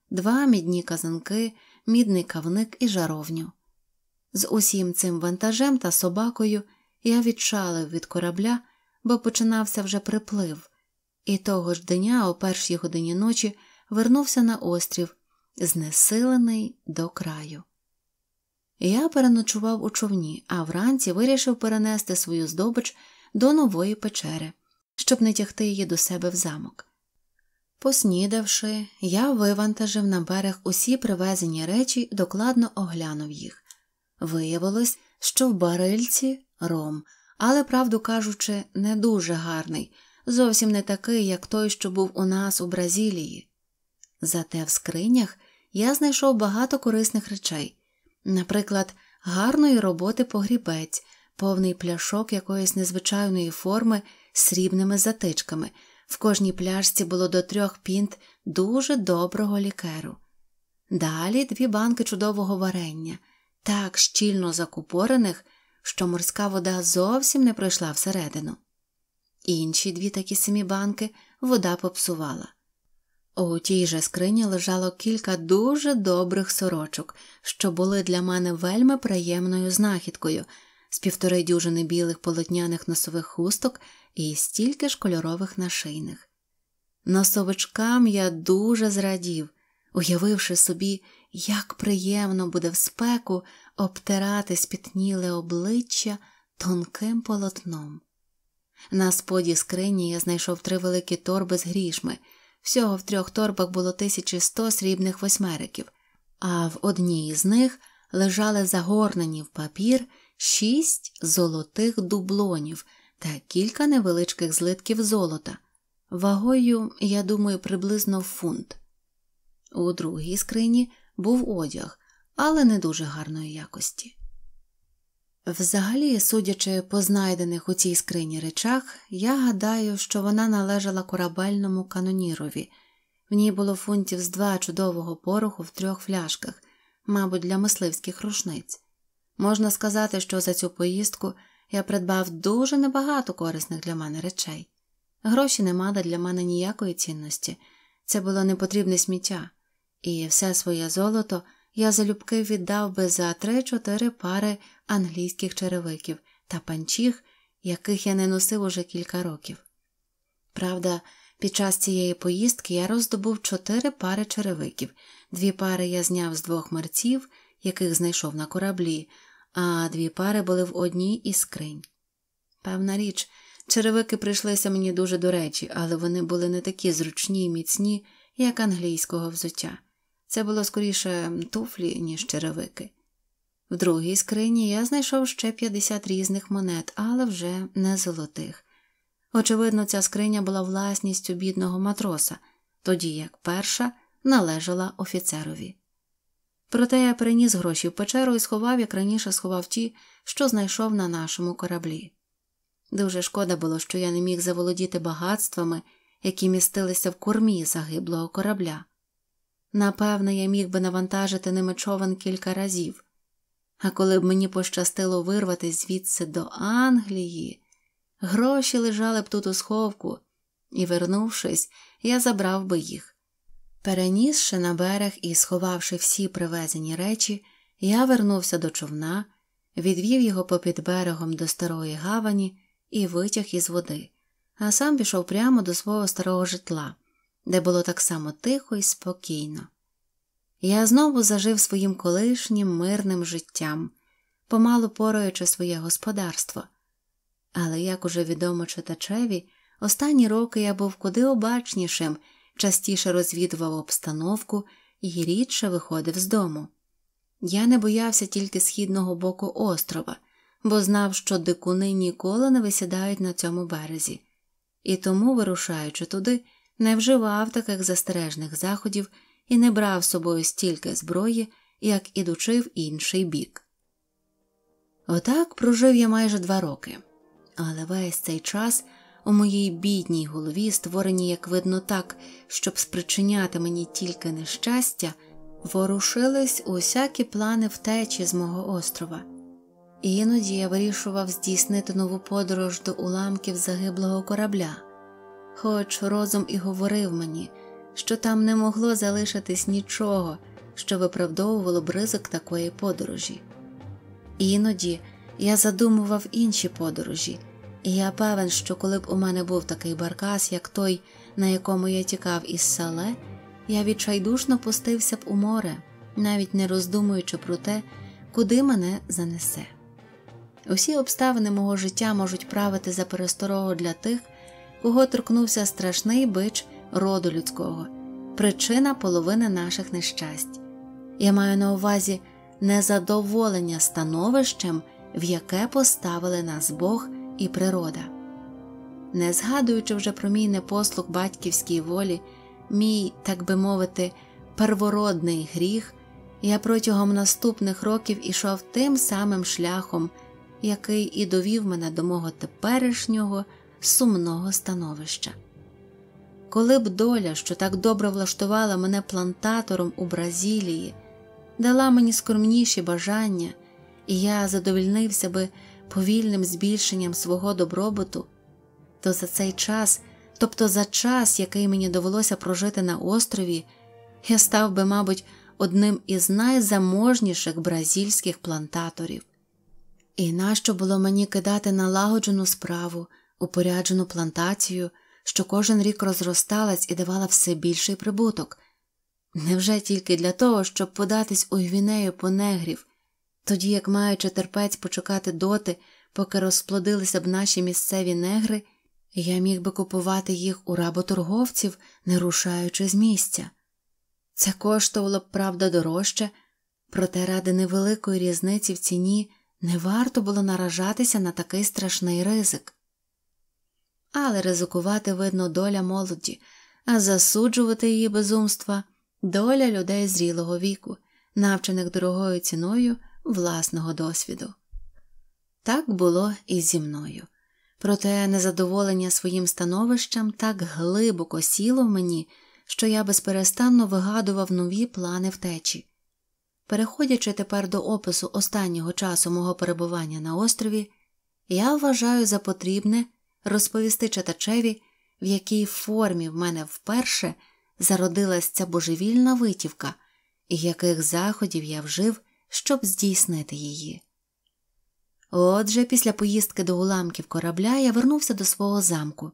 два мідні казанки мідний кавник і жаровню. З усім цим вантажем та собакою я відчалив від корабля, бо починався вже приплив, і того ж дня, о першій годині ночі, вернувся на острів, знесилений до краю. Я переночував у човні, а вранці вирішив перенести свою здобич до нової печери, щоб не тягти її до себе в замок. Поснідавши, я вивантажив на берег усі привезені речі докладно оглянув їх. Виявилось, що в барильці ром, але, правду кажучи, не дуже гарний, зовсім не такий, як той, що був у нас у Бразилії. Зате в скринях я знайшов багато корисних речей, наприклад, гарної роботи погрібець, повний пляшок якоїсь незвичайної форми з срібними затичками. В кожній пляшці було до трьох пінт дуже доброго лікеру. Далі дві банки чудового варення, так щільно закупорених, що морська вода зовсім не пройшла всередину. Інші дві такі самі банки вода попсувала. У тій же скрині лежало кілька дуже добрих сорочок, що були для мене вельми приємною знахідкою з півтори дюжини білих полотняних носових хусток і стільки ж кольорових нашийних. Носовичкам я дуже зрадів, уявивши собі, як приємно буде в спеку обтирати спітніле обличчя тонким полотном. На споді скрині я знайшов три великі торби з грішми. Всього в трьох торбах було 1100 срібних восьмериків, а в одній із них лежали загорнені в папір шість золотих дублонів та кілька невеличких злитків золота, вагою, я думаю, приблизно фунт. У другій скрині був одяг, але не дуже гарної якості. Взагалі, судячи по знайдених у цій скрині речах, я гадаю, що вона належала корабельному канонірові, в ній було фунтів з два чудового пороху в трьох фляшках, мабуть, для мисливських рушниць. Можна сказати, що за цю поїздку я придбав дуже небагато корисних для мене речей. Гроші не мали для мене ніякої цінності, це було непотрібне сміття, і все своє золото я залюбки віддав би за три-чотири пари англійських черевиків та панчіх, яких я не носив уже кілька років. Правда, під час цієї поїздки я роздобув чотири пари черевиків, дві пари я зняв з двох мерців, яких знайшов на кораблі, а дві пари були в одній із скринь. Певна річ, черевики прийшлися мені дуже до речі, але вони були не такі зручні і міцні, як англійського взуття. Це було скоріше туфлі, ніж черевики. В другій скрині я знайшов ще 50 різних монет, але вже не золотих. Очевидно, ця скриня була власністю бідного матроса, тоді як перша належала офіцерові. Проте я переніс гроші в печеру і сховав, як раніше сховав ті, що знайшов на нашому кораблі. Дуже шкода було, що я не міг заволодіти багатствами, які містилися в кормі загиблого корабля. Напевне, я міг би навантажити ними човен кілька разів, а коли б мені пощастило вирватися звідси до Англії, гроші лежали б тут у сховку, і, вернувшись, я забрав би їх. Перенісши на берег і сховавши всі привезені речі, я вернувся до човна, відвів його попід берегом до старої гавані і витяг із води, а сам пішов прямо до свого старого житла, де було так само тихо і спокійно. Я знову зажив своїм колишнім мирним життям, помалу поруючи своє господарство. Але, як уже відомо читачеві, останні роки я був куди обачнішим частіше розвідував обстановку і рідше виходив з дому. Я не боявся тільки східного боку острова, бо знав, що дикуни ніколи не висідають на цьому березі, і тому, вирушаючи туди, не вживав таких застережних заходів і не брав з собою стільки зброї, як ідучи в інший бік. Отак прожив я майже два роки, але весь цей час у моїй бідній голові створені, як видно, так, щоб спричиняти мені тільки нещастя, ворушились усякі плани втечі з мого острова. І іноді я вирішував здійснити нову подорож до уламків загиблого корабля, хоч розум і говорив мені, що там не могло залишитись нічого, що виправдовувало б ризик такої подорожі. Іноді я задумував інші подорожі, і я певен, що коли б у мене був такий баркас, як той, на якому я тікав із сале, я відчайдушно пустився б у море, навіть не роздумуючи про те, куди мене занесе. Усі обставини мого життя можуть правити за пересторогу для тих, кого торкнувся страшний бич роду людського, причина половини наших нещасть. Я маю на увазі незадоволення становищем, в яке поставили нас Бог і природа. Не згадуючи вже про мій непослуг батьківській волі, мій, так би мовити, первородний гріх, я протягом наступних років ішов тим самим шляхом, який і довів мене до мого теперішнього сумного становища. Коли б доля, що так добре влаштувала мене плантатором у Бразилії, дала мені скромніші бажання, і я задовільнився би повільним збільшенням свого добробуту, то за цей час, тобто за час, який мені довелося прожити на острові, я став би, мабуть, одним із найзаможніших бразильських плантаторів. І нащо було мені кидати налагоджену справу, упоряджену плантацію, що кожен рік розросталась і давала все більший прибуток? Невже тільки для того, щоб податись у гвінею по негрів, тоді як маючи терпець почекати доти, поки розплодилися б наші місцеві негри, я міг би купувати їх у работорговців, не рушаючи з місця. Це коштувало б, правда, дорожче, проте ради невеликої різниці в ціні не варто було наражатися на такий страшний ризик. Але ризикувати, видно, доля молоді, а засуджувати її безумства доля людей зрілого віку, навчених дорогою ціною власного досвіду. Так було і зі мною, проте незадоволення своїм становищем так глибоко сіло в мені, що я безперестанно вигадував нові плани втечі. Переходячи тепер до опису останнього часу мого перебування на острові, я вважаю за потрібне розповісти читачеві, в якій формі в мене вперше зародилась ця божевільна витівка і яких заходів я вжив щоб здійснити її. Отже, після поїздки до уламків корабля я вернувся до свого замку,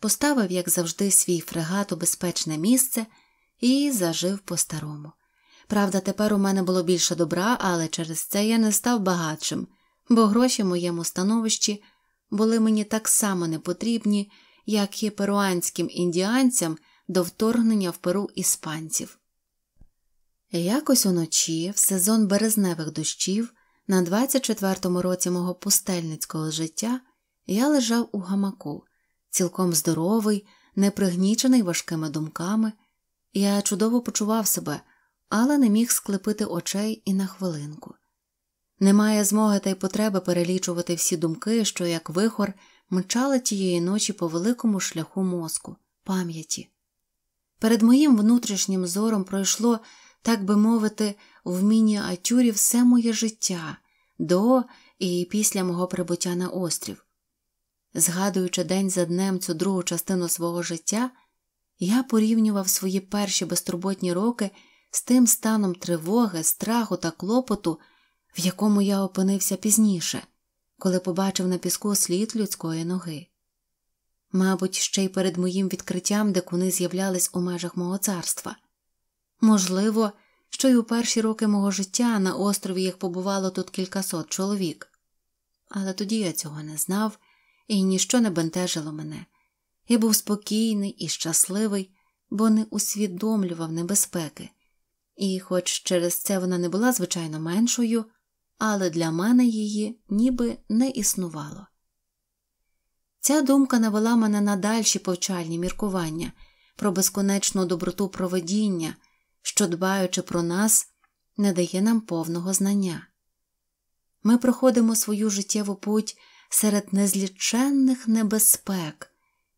поставив, як завжди, свій фрегат у безпечне місце і зажив по старому. Правда, тепер у мене було більше добра, але через це я не став багатшим, бо гроші в моєму становищі були мені так само непотрібні, як і перуанським індіанцям до вторгнення в перу іспанців. Якось уночі, в сезон березневих дощів, на 24-му році мого пустельницького життя, я лежав у гамаку, цілком здоровий, не пригнічений важкими думками. Я чудово почував себе, але не міг склепити очей і на хвилинку. Немає змоги та й потреби перелічувати всі думки, що, як вихор, мчали тієї ночі по великому шляху мозку, пам'яті. Перед моїм внутрішнім зором пройшло так би мовити, в мініатюрі все моє життя до і після мого прибуття на острів. Згадуючи день за днем цю другу частину свого життя, я порівнював свої перші безтурботні роки з тим станом тривоги, страху та клопоту, в якому я опинився пізніше, коли побачив на піску слід людської ноги. Мабуть, ще й перед моїм відкриттям дикуни з'являлись у межах мого царства. Можливо, що й у перші роки мого життя на острові їх побувало тут кількасот чоловік. Але тоді я цього не знав і ніщо не бентежило мене, Я був спокійний і щасливий, бо не усвідомлював небезпеки, і, хоч через це вона не була, звичайно, меншою, але для мене її ніби не існувало. Ця думка навела мене на дальші повчальні міркування про безконечну доброту проведіння що, дбаючи про нас, не дає нам повного знання. Ми проходимо свою життєву путь серед незліченних небезпек,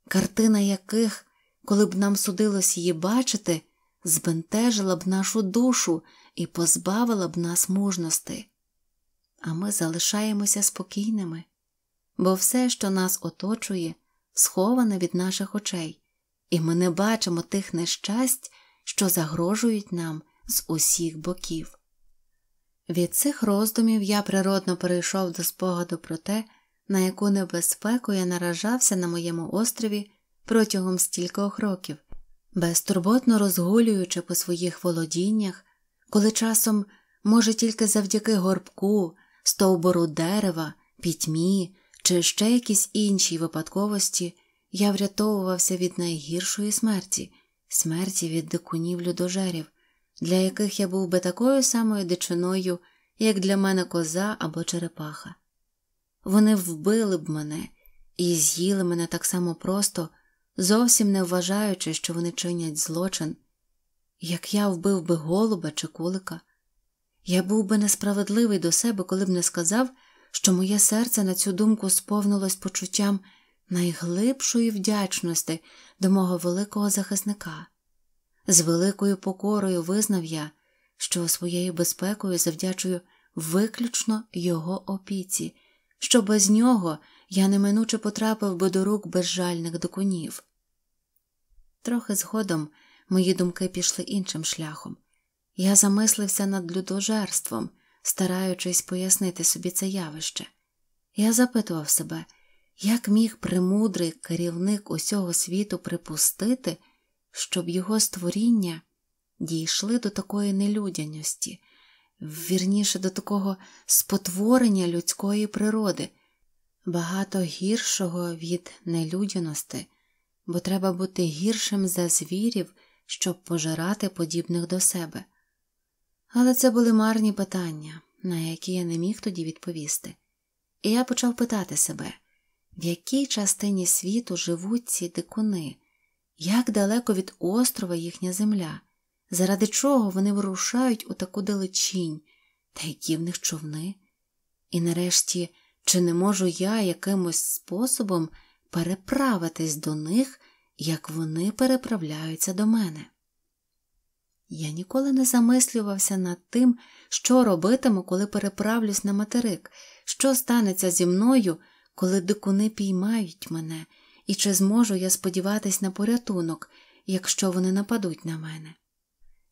картина яких, коли б нам судилось її бачити, збентежила б нашу душу і позбавила б нас мужності. А ми залишаємося спокійними, бо все, що нас оточує, сховане від наших очей, і ми не бачимо тих нещасть, що загрожують нам з усіх боків. Від цих роздумів я природно перейшов до спогаду про те, на яку небезпеку я наражався на моєму острові протягом стількох років, безтурботно розгулюючи по своїх володіннях, коли часом, може, тільки завдяки горбку, стовбору дерева, пітьмі чи ще якісь іншій випадковості я врятовувався від найгіршої смерті, смерті від дикунів людожерів, для яких я був би такою самою дичиною, як для мене коза або черепаха. Вони вбили б мене і з'їли мене так само просто, зовсім не вважаючи, що вони чинять злочин, як я вбив би голуба чи кулика. Я був би несправедливий до себе, коли б не сказав, що моє серце на цю думку сповнилось почуттям найглибшої вдячності до мого великого захисника. З великою покорою визнав я, що своєю безпекою завдячую виключно його опіці, що без нього я неминуче потрапив би до рук безжальних докунів. Трохи згодом мої думки пішли іншим шляхом. Я замислився над людожерством, стараючись пояснити собі це явище. Я запитував себе. Як міг премудрий керівник усього світу припустити, щоб його створіння дійшли до такої нелюдяності, вірніше до такого спотворення людської природи, багато гіршого від нелюдяності, бо треба бути гіршим за звірів, щоб пожирати подібних до себе. Але це були марні питання, на які я не міг тоді відповісти, і я почав питати себе в якій частині світу живуть ці дикуни, як далеко від острова їхня земля, заради чого вони вирушають у таку далечінь, та які в них човни? І нарешті, чи не можу я якимось способом переправитись до них, як вони переправляються до мене? Я ніколи не замислювався над тим, що робитиму, коли переправлюсь на материк, що станеться зі мною, коли дикуни піймають мене, і чи зможу я сподіватись на порятунок, якщо вони нападуть на мене.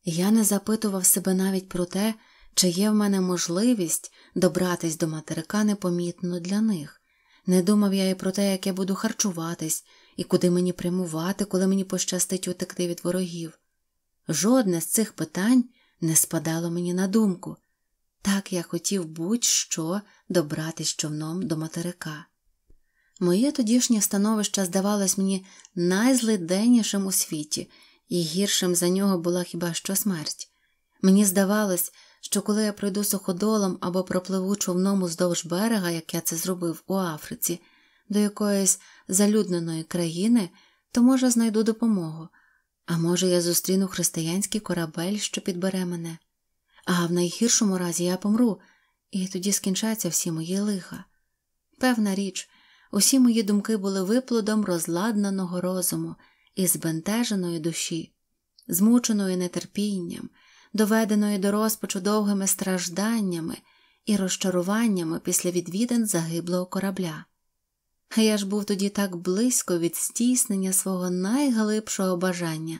Я не запитував себе навіть про те, чи є в мене можливість добратись до материка непомітно для них. Не думав я і про те, як я буду харчуватись і куди мені прямувати, коли мені пощастить утекти від ворогів. Жодне з цих питань не спадало мені на думку. Так я хотів будь-що добратись човном до материка. Моє тодішнє становище здавалось мені найзлиденнішим у світі, і гіршим за нього була хіба що смерть. Мені здавалось, що коли я пройду суходолом або пропливу човном уздовж берега, як я це зробив у Африці, до якоїсь залюдненої країни, то, може, знайду допомогу, а може, я зустріну християнський корабель, що підбере мене, а в найгіршому разі я помру, і тоді скінчаться всі мої лиха. Певна річ. Усі мої думки були виплодом розладнаного розуму і збентеженої душі, змученої нетерпінням, доведеної до розпачу довгими стражданнями і розчаруваннями після відвідин загиблого корабля. Я ж був тоді так близько від стіснення свого найглибшого бажання,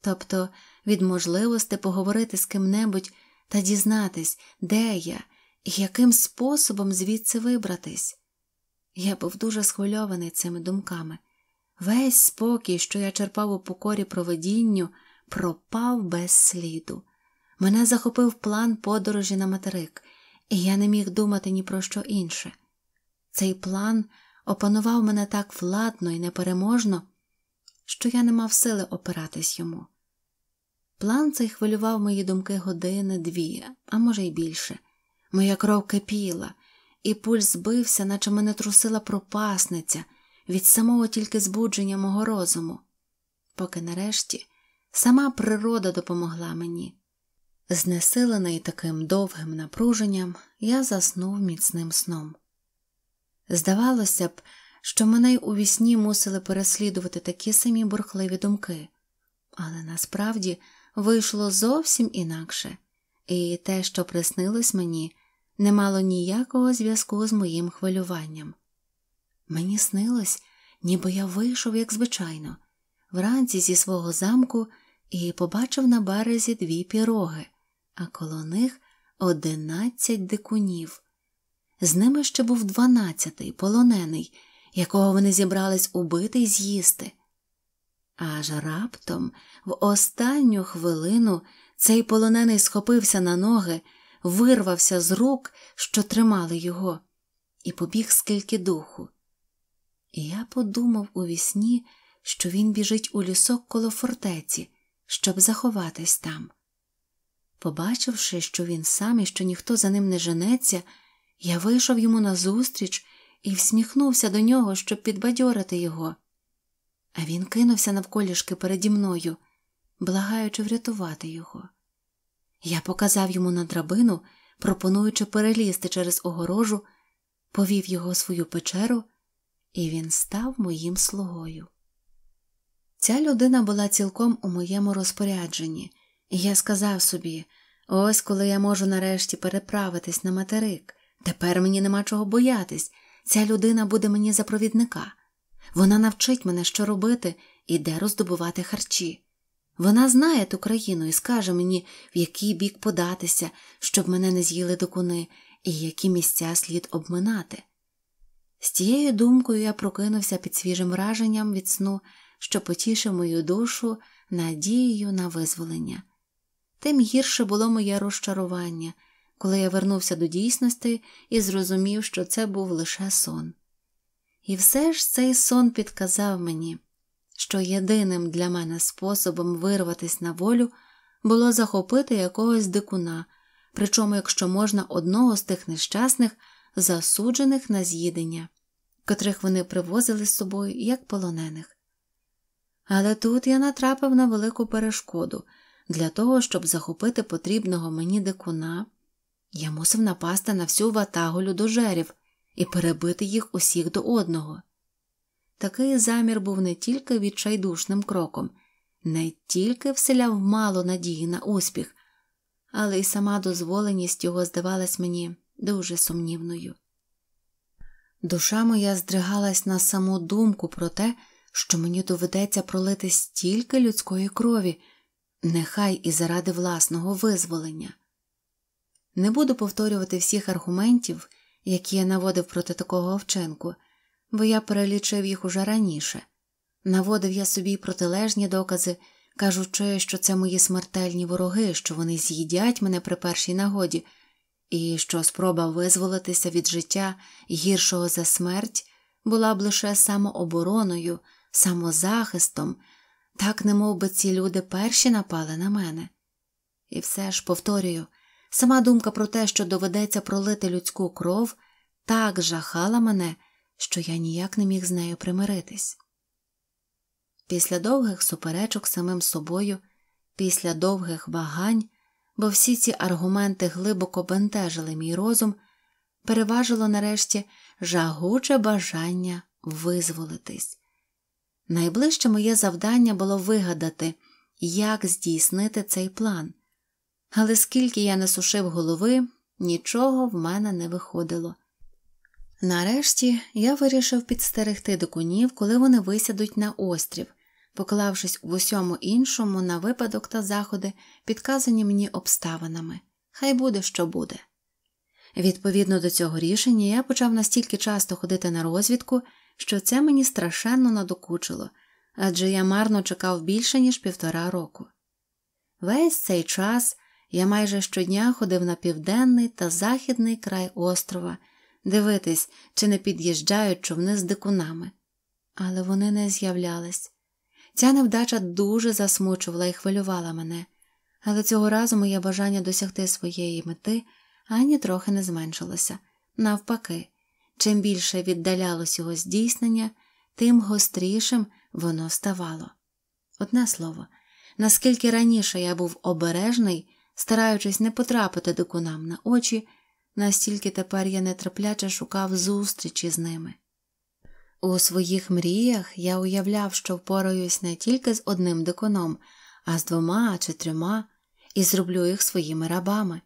тобто від можливості поговорити з ким-небудь та дізнатись, де я і яким способом звідси вибратись. Я був дуже схвильований цими думками. Весь спокій, що я черпав у покорі проведінню, пропав без сліду. Мене захопив план подорожі на материк, і я не міг думати ні про що інше. Цей план опанував мене так владно і непереможно, що я не мав сили опиратись йому. План цей хвилював мої думки години, дві, а може й більше. Моя кров кипіла, і пульс збився, наче мене трусила пропасниця від самого тільки збудження мого розуму, поки нарешті сама природа допомогла мені. Знесилений таким довгим напруженням, я заснув міцним сном. Здавалося б, що мене й у вісні мусили переслідувати такі самі бурхливі думки, але насправді вийшло зовсім інакше, і те, що приснилось мені, не мало ніякого зв'язку з моїм хвилюванням. Мені снилось, ніби я вийшов, як звичайно, вранці зі свого замку і побачив на березі дві піроги, а коло них одинадцять дикунів. З ними ще був дванадцятий полонений, якого вони зібрались убити й з'їсти. Аж раптом, в останню хвилину, цей полонений схопився на ноги вирвався з рук, що тримали його, і побіг скільки духу. І я подумав у вісні, що він біжить у лісок коло фортеці, щоб заховатись там. Побачивши, що він сам і що ніхто за ним не женеться, я вийшов йому назустріч і всміхнувся до нього, щоб підбадьорити його. А він кинувся навколішки переді мною, благаючи врятувати його. Я показав йому на драбину, пропонуючи перелізти через огорожу, повів його свою печеру, і він став моїм слугою. Ця людина була цілком у моєму розпорядженні, і я сказав собі ось коли я можу нарешті переправитись на материк, тепер мені нема чого боятись, ця людина буде мені за провідника. Вона навчить мене, що робити і де роздобувати харчі. Вона знає ту країну і скаже мені, в який бік податися, щоб мене не з'їли докуни, і які місця слід обминати. З тією думкою я прокинувся під свіжим враженням від сну, що потішив мою душу надією на визволення. Тим гірше було моє розчарування, коли я вернувся до дійсності і зрозумів, що це був лише сон. І все ж цей сон підказав мені що єдиним для мене способом вирватися на волю було захопити якогось дикуна, причому, якщо можна, одного з тих нещасних, засуджених на з'їдення, котрих вони привозили з собою як полонених. Але тут я натрапив на велику перешкоду для того, щоб захопити потрібного мені дикуна, я мусив напасти на всю ватагу людожерів і перебити їх усіх до одного. Такий замір був не тільки відчайдушним кроком, не тільки вселяв мало надії на успіх, але й сама дозволеність його здавалась мені дуже сумнівною. Душа моя здригалась на саму думку про те, що мені доведеться пролити стільки людської крові, нехай і заради власного визволення. Не буду повторювати всіх аргументів, які я наводив проти такого вчинку бо я перелічив їх уже раніше. Наводив я собі протилежні докази, кажучи, що це мої смертельні вороги, що вони з'їдять мене при першій нагоді, і що спроба визволитися від життя гіршого за смерть була б лише самообороною, самозахистом, так немов би ці люди перші напали на мене. І все ж повторюю, сама думка про те, що доведеться пролити людську кров, так жахала мене що я ніяк не міг з нею примиритись. Після довгих суперечок самим собою, після довгих вагань, бо всі ці аргументи глибоко бентежили мій розум, переважило нарешті жагуче бажання визволитись. Найближче моє завдання було вигадати, як здійснити цей план, але скільки я не сушив голови, нічого в мене не виходило. Нарешті я вирішив підстерегти дикунів, коли вони висядуть на острів, поклавшись в усьому іншому на випадок та заходи, підказані мені обставинами хай буде що буде. Відповідно до цього рішення я почав настільки часто ходити на розвідку, що це мені страшенно надокучило, адже я марно чекав більше, ніж півтора року. Весь цей час я майже щодня ходив на південний та західний край острова дивитись, чи не під'їжджають човни з дикунами. Але вони не з'являлись. Ця невдача дуже засмучувала і хвилювала мене, але цього разу моє бажання досягти своєї мети ані трохи не зменшилося. Навпаки, чим більше віддалялось його здійснення, тим гострішим воно ставало. Одне слово, наскільки раніше я був обережний, стараючись не потрапити дикунам на очі настільки тепер я нетерпляче шукав зустрічі з ними. У своїх мріях я уявляв, що впораюсь не тільки з одним диконом, а з двома чи трьома, і зроблю їх своїми рабами.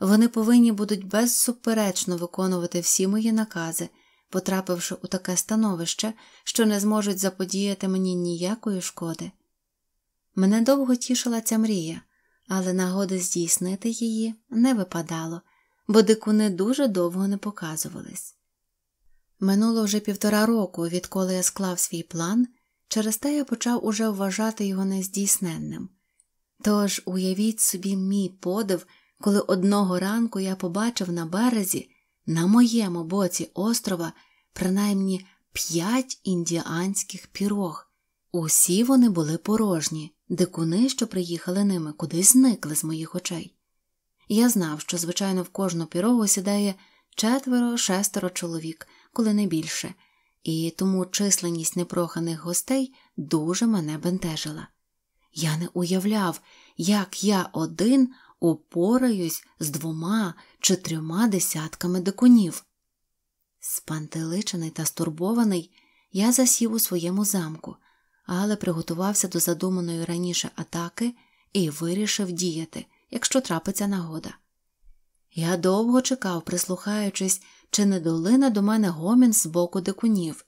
Вони повинні будуть безсуперечно виконувати всі мої накази, потрапивши у таке становище, що не зможуть заподіяти мені ніякої шкоди. Мене довго тішила ця мрія, але нагоди здійснити її не випадало бо дикуни дуже довго не показувались. Минуло вже півтора року, відколи я склав свій план, через те я почав уже вважати його нездійсненним. Тож уявіть собі мій подив, коли одного ранку я побачив на березі, на моєму боці острова, принаймні п'ять індіанських пірог. Усі вони були порожні, дикуни, що приїхали ними, кудись зникли з моїх очей. Я знав, що, звичайно, в кожну пірогу сідає четверо, шестеро чоловік, коли не більше, і тому численність непроханих гостей дуже мене бентежила. Я не уявляв, як я один упораюсь з двома чи трьома десятками дикунів. Спантеличений та стурбований, я засів у своєму замку, але приготувався до задуманої раніше атаки і вирішив діяти якщо трапиться нагода. Я довго чекав, прислухаючись, чи не долина до мене гомін з боку дикунів,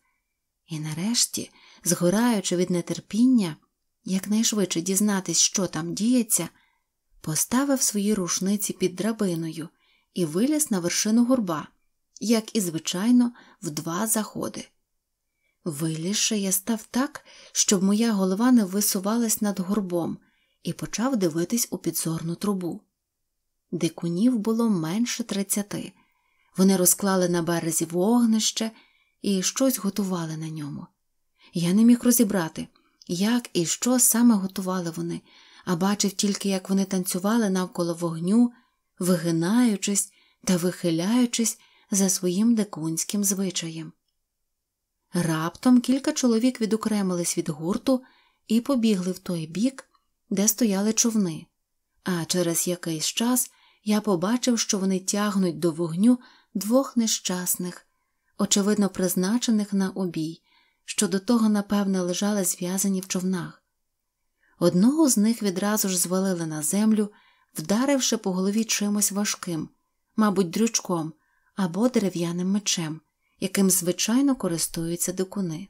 і нарешті, згораючи від нетерпіння, якнайшвидше дізнатись, що там діється, поставив свої рушниці під драбиною і виліз на вершину горба, як і звичайно, в два заходи. Вилізши я став так, щоб моя голова не висувалась над горбом, і почав дивитись у підзорну трубу. Дикунів було менше тридцяти. Вони розклали на березі вогнище і щось готували на ньому. Я не міг розібрати, як і що саме готували вони, а бачив тільки, як вони танцювали навколо вогню, вигинаючись та вихиляючись за своїм дикунським звичаєм. Раптом кілька чоловік відокремились від гурту і побігли в той бік, де стояли човни, а через якийсь час я побачив, що вони тягнуть до вогню двох нещасних, очевидно призначених на обій, що до того, напевне, лежали зв'язані в човнах. Одного з них відразу ж звалили на землю, вдаривши по голові чимось важким, мабуть, дрючком або дерев'яним мечем, яким звичайно користуються дикуни.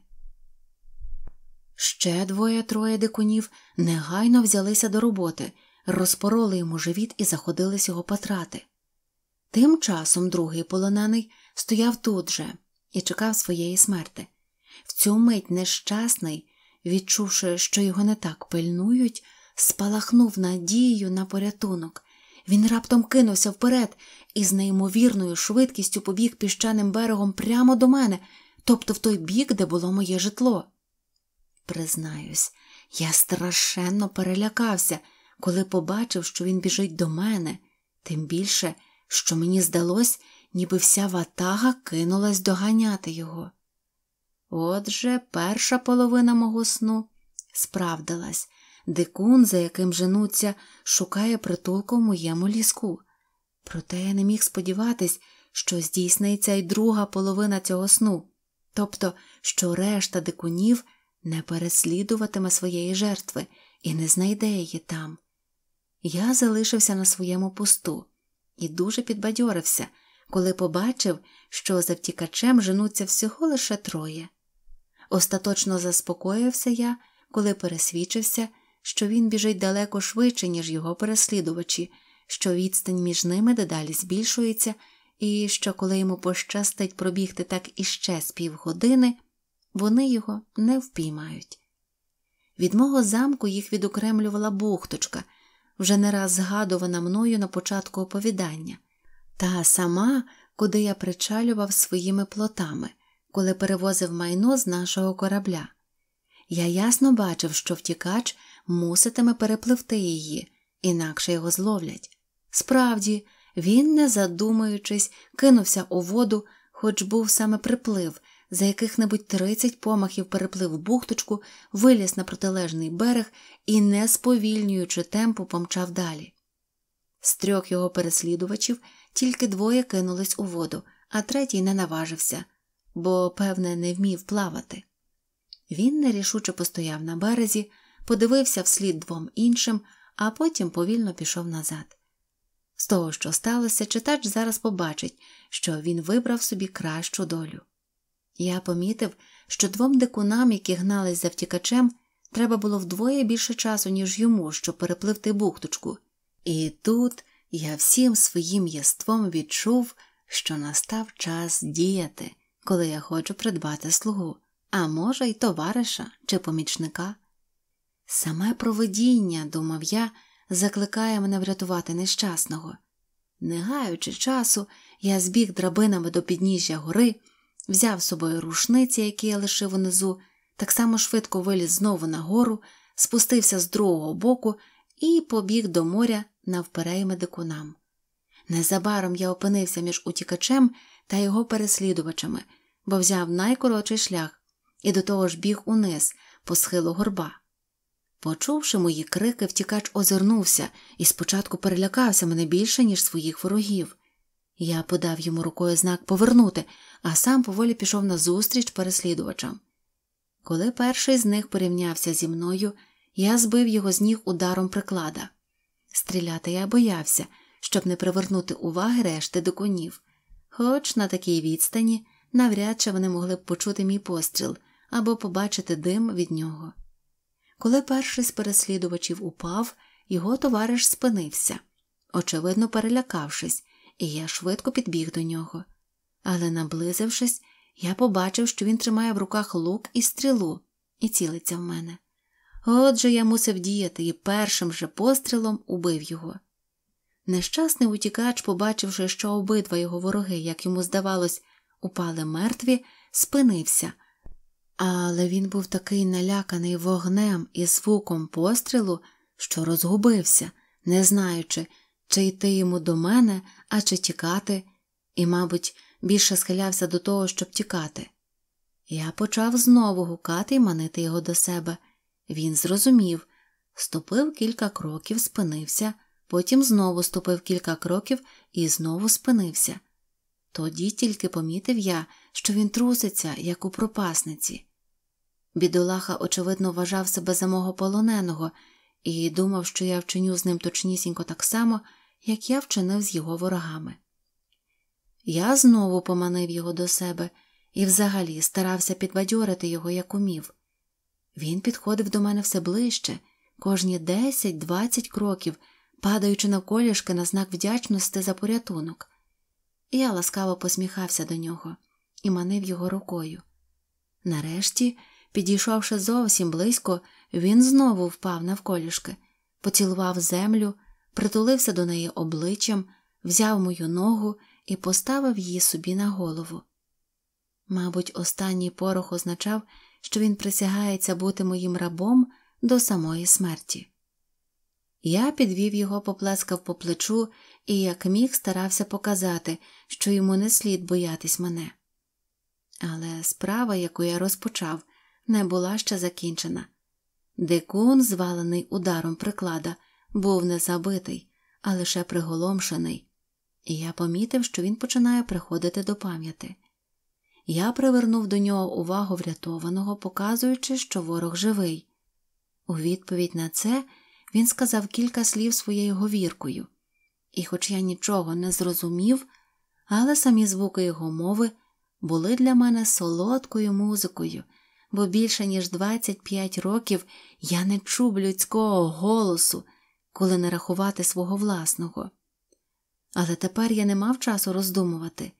Ще двоє-троє дикунів негайно взялися до роботи, розпороли йому живіт і заходились його потрати. Тим часом другий полонений стояв тут же і чекав своєї смерти. В цю мить нещасний, відчувши, що його не так пильнують, спалахнув надією на порятунок. Він раптом кинувся вперед і з неймовірною швидкістю побіг піщаним берегом прямо до мене, тобто в той бік, де було моє житло. Признаюсь, я страшенно перелякався, коли побачив, що він біжить до мене, тим більше, що мені здалось, ніби вся ватага кинулась доганяти його. Отже, перша половина мого сну справдилась. Дикун, за яким женуться, шукає притулку в моєму ліску. Проте я не міг сподіватись, що здійсниться й друга половина цього сну, тобто, що решта дикунів не переслідуватиме своєї жертви і не знайде її там. Я залишився на своєму посту і дуже підбадьорився, коли побачив, що за втікачем женуться всього лише троє. Остаточно заспокоївся я, коли пересвідчився, що він біжить далеко швидше, ніж його переслідувачі, що відстань між ними дедалі збільшується, і що, коли йому пощастить пробігти так іще з півгодини, вони його не впіймають. Від мого замку їх відокремлювала бухточка, вже не раз згадувана мною на початку оповідання, та сама, куди я причалював своїми плотами, коли перевозив майно з нашого корабля. Я ясно бачив, що втікач муситиме перепливти її, інакше його зловлять. Справді, він, не задумуючись, кинувся у воду, хоч був саме приплив за яких небудь 30 помахів переплив бухточку, виліз на протилежний берег і, не сповільнюючи темпу, помчав далі. З трьох його переслідувачів тільки двоє кинулись у воду, а третій не наважився, бо, певне, не вмів плавати. Він нерішуче постояв на березі, подивився вслід двом іншим, а потім повільно пішов назад. З того, що сталося, читач зараз побачить, що він вибрав собі кращу долю. Я помітив, що двом дикунам, які гнались за втікачем, треба було вдвоє більше часу, ніж йому, щоб перепливти бухточку. І тут я всім своїм яством відчув, що настав час діяти, коли я хочу придбати слугу, а може, й товариша чи помічника. Саме провидіння, думав я, закликає мене врятувати нещасного. Не гаючи часу, я збіг драбинами до підніжжя гори взяв з собою рушниці, які я лишив унизу, так само швидко виліз знову на гору, спустився з другого боку і побіг до моря навперейми дикунам. Незабаром я опинився між утікачем та його переслідувачами, бо взяв найкоротший шлях і до того ж біг униз, по схилу горба. Почувши мої крики, втікач озирнувся і спочатку перелякався мене більше, ніж своїх ворогів. Я подав йому рукою знак повернути, а сам поволі пішов назустріч переслідувачам. Коли перший з них порівнявся зі мною, я збив його з ніг ударом приклада. Стріляти я боявся, щоб не привернути уваги решти до конів, хоч на такій відстані навряд чи вони могли б почути мій постріл або побачити дим від нього. Коли перший з переслідувачів упав, його товариш спинився, очевидно перелякавшись, і я швидко підбіг до нього але, наблизившись, я побачив, що він тримає в руках лук і стрілу і цілиться в мене. Отже, я мусив діяти і першим же пострілом убив його. Нещасний утікач, побачивши, що обидва його вороги, як йому здавалось, упали мертві, спинився. Але він був такий наляканий вогнем і звуком пострілу, що розгубився, не знаючи, чи йти йому до мене, а чи тікати, і, мабуть, більше схилявся до того, щоб тікати. Я почав знову гукати і манити його до себе. Він зрозумів, ступив кілька кроків, спинився, потім знову ступив кілька кроків і знову спинився. Тоді тільки помітив я, що він труситься, як у пропасниці. Бідолаха, очевидно, вважав себе за мого полоненого і думав, що я вчиню з ним точнісінько так само, як я вчинив з його ворогами. Я знову поманив його до себе і взагалі старався підбадьорити його, як умів. Він підходив до мене все ближче, кожні десять, двадцять кроків, падаючи навколішки на знак вдячності за порятунок. Я ласкаво посміхався до нього і манив його рукою. Нарешті, підійшовши зовсім близько, він знову впав навколішки, поцілував землю, притулився до неї обличчям, взяв мою ногу і поставив її собі на голову. Мабуть, останній порох означав, що він присягається бути моїм рабом до самої смерті. Я підвів його, поплескав по плечу і, як міг, старався показати, що йому не слід боятись мене. Але справа, яку я розпочав, не була ще закінчена. Дикун, звалений ударом приклада, був не забитий, а лише приголомшений, і я помітив, що він починає приходити до пам'яті. Я привернув до нього увагу врятованого, показуючи, що ворог живий. У відповідь на це він сказав кілька слів своєю говіркою, і, хоч я нічого не зрозумів, але самі звуки його мови були для мене солодкою музикою, бо більше ніж 25 років я не чув людського голосу, коли не рахувати свого власного але тепер я не мав часу роздумувати.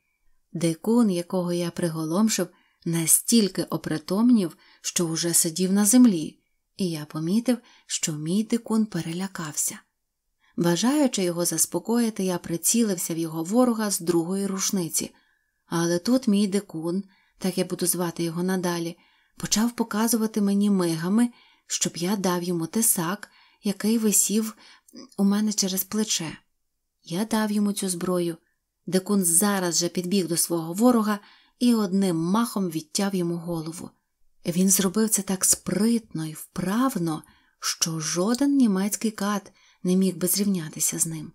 Дикун, якого я приголомшив, настільки опритомнів, що уже сидів на землі, і я помітив, що мій дикун перелякався. Бажаючи його заспокоїти, я прицілився в його ворога з другої рушниці, але тут мій дикун, так я буду звати його надалі, почав показувати мені мигами, щоб я дав йому тесак, який висів у мене через плече. Я дав йому цю зброю. Декун зараз же підбіг до свого ворога і одним махом відтяв йому голову. Він зробив це так спритно і вправно, що жоден німецький кат не міг би зрівнятися з ним.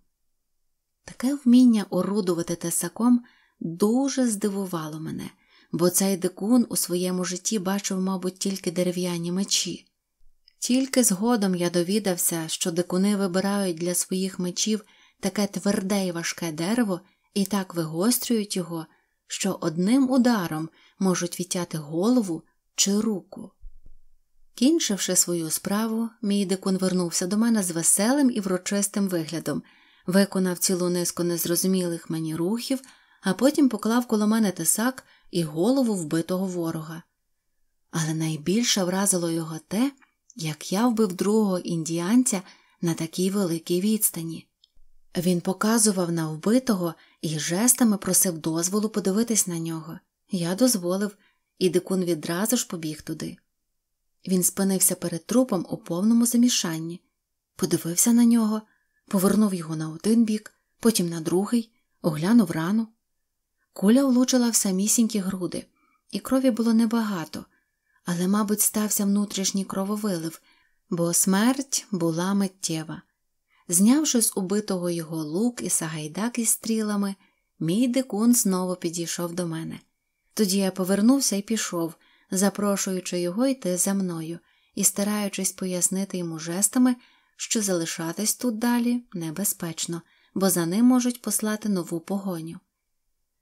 Таке вміння орудувати тесаком дуже здивувало мене, бо цей дикун у своєму житті бачив, мабуть, тільки дерев'яні мечі. Тільки згодом я довідався, що дикуни вибирають для своїх мечів таке тверде і важке дерево і так вигострюють його, що одним ударом можуть відтяти голову чи руку. Кінчивши свою справу, мій дикун вернувся до мене з веселим і врочистим виглядом, виконав цілу низку незрозумілих мені рухів, а потім поклав коло мене тесак і голову вбитого ворога. Але найбільше вразило його те, як я вбив другого індіанця на такій великій відстані. Він показував на вбитого і жестами просив дозволу подивитись на нього. Я дозволив, і дикун відразу ж побіг туди. Він спинився перед трупом у повному замішанні, подивився на нього, повернув його на один бік, потім на другий, оглянув рану. Куля влучила в самісінькі груди, і крові було небагато, але, мабуть, стався внутрішній крововилив, бо смерть була миттєва. Знявши з убитого його лук і сагайдак із стрілами, мій дикун знову підійшов до мене. Тоді я повернувся і пішов, запрошуючи його йти за мною і стараючись пояснити йому жестами, що залишатись тут далі небезпечно, бо за ним можуть послати нову погоню.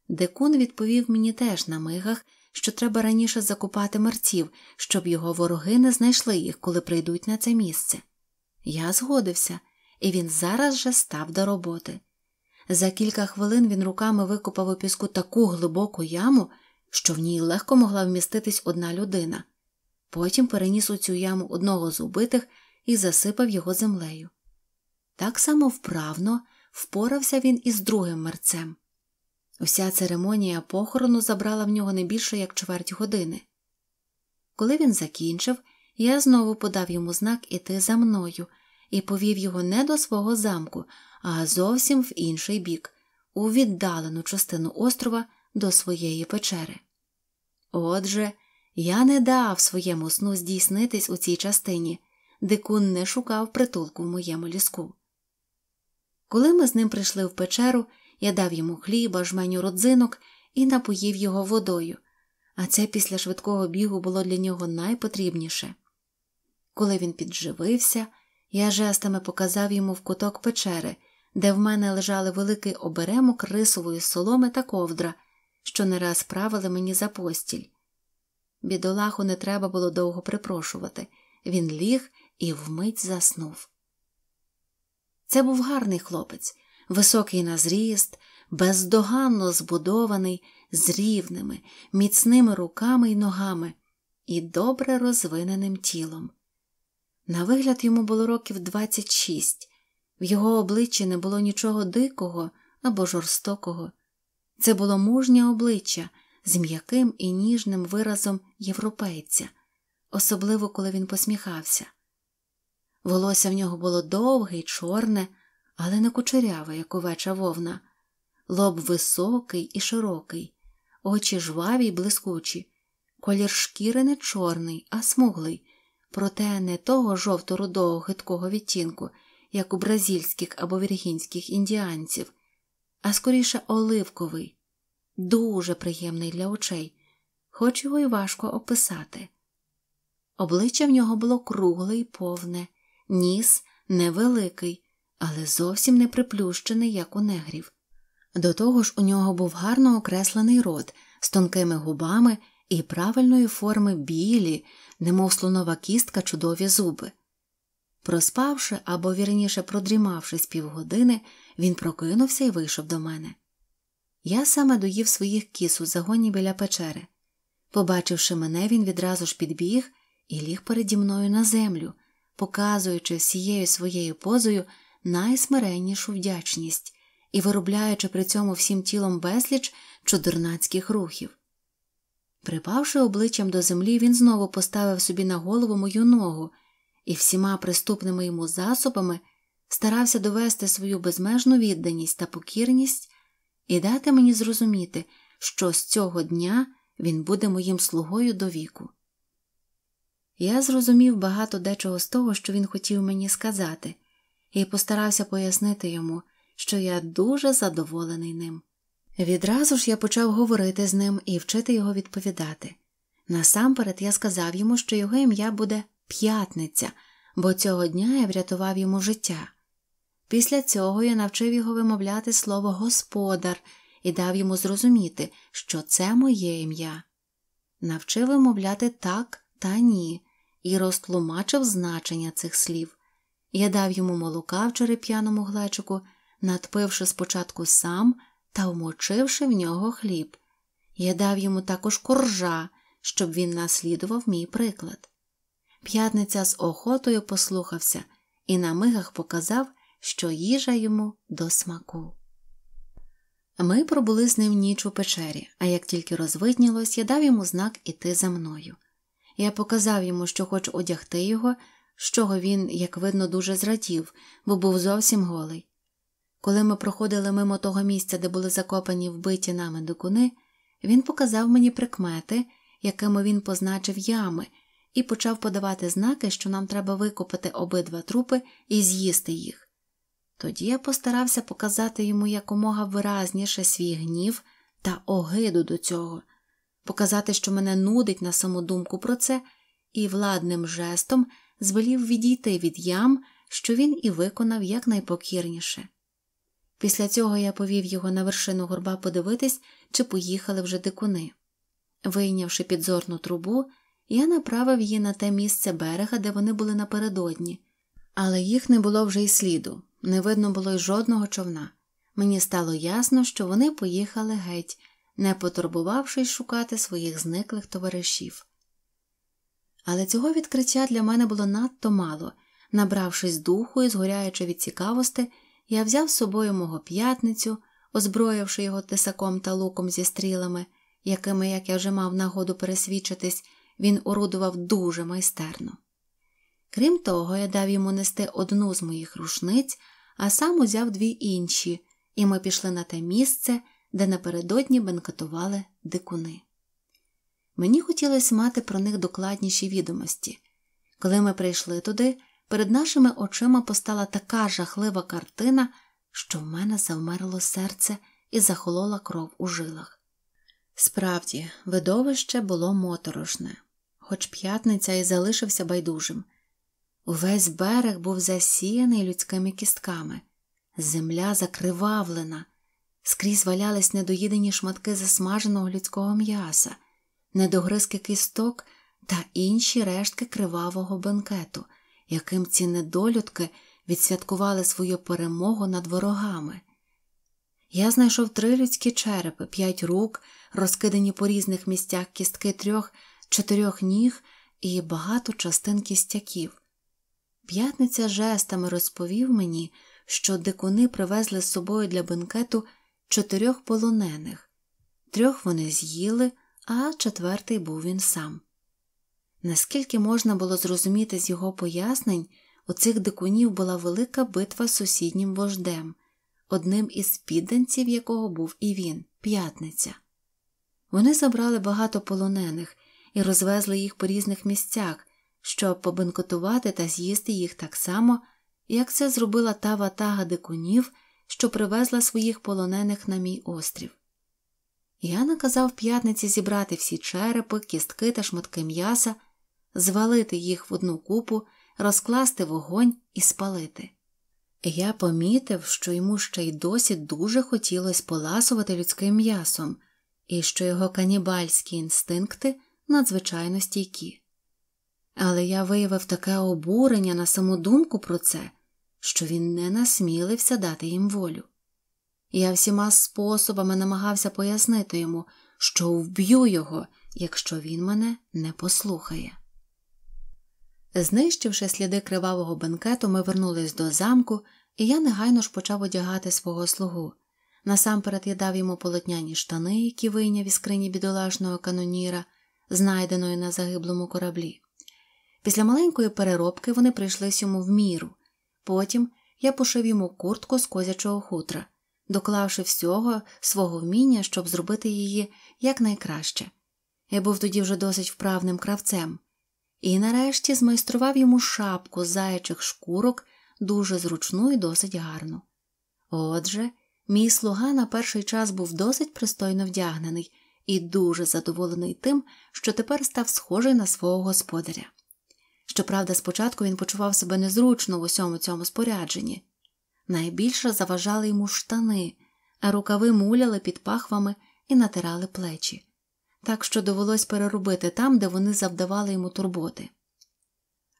Дикун відповів мені теж на мигах, що треба раніше закупати мерців, щоб його вороги не знайшли їх, коли прийдуть на це місце. Я згодився і він зараз же став до роботи. За кілька хвилин він руками викопав у піску таку глибоку яму, що в ній легко могла вміститись одна людина. Потім переніс у цю яму одного з убитих і засипав його землею. Так само вправно впорався він із другим мерцем. Вся церемонія похорону забрала в нього не більше як чверть години. Коли він закінчив, я знову подав йому знак іти за мною, і повів його не до свого замку, а зовсім в інший бік, у віддалену частину острова до своєї печери. Отже, я не дав своєму сну здійснитись у цій частині, дикун не шукав притулку в моєму ліску. Коли ми з ним прийшли в печеру, я дав йому хліба, жменю родзинок і напоїв його водою, а це після швидкого бігу було для нього найпотрібніше. Коли він підживився, я жестами показав йому в куток печери, де в мене лежали великий оберемок рисової соломи та ковдра, що не раз правили мені за постіль. Бідолаху не треба було довго припрошувати він ліг і вмить заснув. Це був гарний хлопець, високий на зріст, бездоганно збудований, з рівними, міцними руками й ногами і добре розвиненим тілом. На вигляд йому було років 26. в його обличчі не було нічого дикого або жорстокого. Це було мужнє обличчя з м'яким і ніжним виразом європейця, особливо коли він посміхався. Волосся в нього було довге й чорне, але не кучеряве, як овеча вовна, лоб високий і широкий, очі жваві й блискучі, колір шкіри не чорний, а смуглий проте не того жовто-рудого гидкого відтінку, як у бразильських або віргінських індіанців, а скоріше оливковий, дуже приємний для очей, хоч його й важко описати. Обличчя в нього було кругле і повне, ніс невеликий, але зовсім не приплющений, як у негрів. До того ж, у нього був гарно окреслений рот з тонкими губами і правильної форми білі, немов слонова кістка, чудові зуби. Проспавши або вірніше продрімавши з півгодини, він прокинувся і вийшов до мене. Я саме доїв своїх кіс у загоні біля печери. Побачивши мене, він відразу ж підбіг і ліг переді мною на землю, показуючи всією своєю позою найсмиреннішу вдячність і виробляючи при цьому всім тілом безліч чудернацьких рухів. Припавши обличчям до землі, він знову поставив собі на голову мою ногу і всіма приступними йому засобами старався довести свою безмежну відданість та покірність і дати мені зрозуміти, що з цього дня він буде моїм слугою до віку. Я зрозумів багато дечого з того, що він хотів мені сказати, і постарався пояснити йому, що я дуже задоволений ним. Відразу ж я почав говорити з ним і вчити його відповідати. Насамперед я сказав йому, що його ім'я буде п'ятниця, бо цього дня я врятував йому життя. Після цього я навчив його вимовляти слово господар і дав йому зрозуміти, що це моє ім'я. Навчив вимовляти так та ні і розтлумачив значення цих слів. Я дав йому молока в череп'яному глечику, надпивши спочатку сам та вмочивши в нього хліб. Я дав йому також коржа, щоб він наслідував мій приклад. П'ятниця з охотою послухався і на мигах показав, що їжа йому до смаку. Ми пробули з ним ніч у печері, а як тільки розвиднілось, я дав йому знак іти за мною. Я показав йому, що хочу одягти його, з чого він, як видно, дуже зрадів, бо був зовсім голий, коли ми проходили мимо того місця, де були закопані вбиті нами дикуни, він показав мені прикмети, якими він позначив ями, і почав подавати знаки, що нам треба викопати обидва трупи і з'їсти їх. Тоді я постарався показати йому якомога виразніше свій гнів та огиду до цього, показати, що мене нудить на саму думку про це, і владним жестом звелів відійти від ям, що він і виконав якнайпокірніше. Після цього я повів його на вершину горба подивитись, чи поїхали вже дикуни. Вийнявши підзорну трубу, я направив її на те місце берега, де вони були напередодні, але їх не було вже й сліду, не видно було й жодного човна. Мені стало ясно, що вони поїхали геть, не потурбувавшись шукати своїх зниклих товаришів. Але цього відкриття для мене було надто мало, набравшись духу і згоряючи від цікавості, я взяв з собою мого п'ятницю, озброївши його тисаком та луком зі стрілами, якими, як я вже мав нагоду пересвідчитись, він орудував дуже майстерно. Крім того, я дав йому нести одну з моїх рушниць, а сам узяв дві інші, і ми пішли на те місце, де напередодні бенкетували дикуни. Мені хотілося мати про них докладніші відомості. Коли ми прийшли туди, перед нашими очима постала така жахлива картина, що в мене завмерло серце і захолола кров у жилах. Справді, видовище було моторошне, хоч п'ятниця і залишився байдужим. Увесь берег був засіяний людськими кістками, земля закривавлена, скрізь валялись недоїдені шматки засмаженого людського м'яса, недогризки кісток та інші рештки кривавого бенкету яким ці недолюдки відсвяткували свою перемогу над ворогами. Я знайшов три людські черепи, п'ять рук, розкидані по різних місцях кістки трьох, чотирьох ніг і багато частин кістяків. П'ятниця жестами розповів мені, що дикуни привезли з собою для бенкету чотирьох полонених, трьох вони з'їли, а четвертий був він сам. Наскільки можна було зрозуміти з його пояснень, у цих дикунів була велика битва з сусіднім вождем, одним із підданців якого був і він, п'ятниця. Вони забрали багато полонених і розвезли їх по різних місцях, щоб побенкотувати та з'їсти їх так само, як це зробила та ватага дикунів, що привезла своїх полонених на мій острів. Я наказав п'ятниці зібрати всі черепи, кістки та шматки м'яса звалити їх в одну купу, розкласти вогонь і спалити. Я помітив, що йому ще й досі дуже хотілося поласувати людським м'ясом, і що його канібальські інстинкти надзвичайно стійкі. Але я виявив таке обурення на саму думку про це, що він не насмілився дати їм волю. Я всіма способами намагався пояснити йому, що вб'ю його, якщо він мене не послухає. Знищивши сліди кривавого бенкету, ми вернулись до замку, і я негайно ж почав одягати свого слугу. Насамперед я дав йому полотняні штани, які вийняв із скрині бідолашного каноніра, знайденої на загиблому кораблі. Після маленької переробки вони прийшлись йому в міру. Потім я пошив йому куртку з козячого хутра, доклавши всього свого вміння, щоб зробити її якнайкраще. Я був тоді вже досить вправним кравцем і нарешті змайстрував йому шапку з заячих шкурок дуже зручну і досить гарну. Отже, мій слуга на перший час був досить пристойно вдягнений і дуже задоволений тим, що тепер став схожий на свого господаря. Щоправда, спочатку він почував себе незручно в усьому цьому спорядженні. Найбільше заважали йому штани, а рукави муляли під пахвами і натирали плечі так що довелось переробити там, де вони завдавали йому турботи.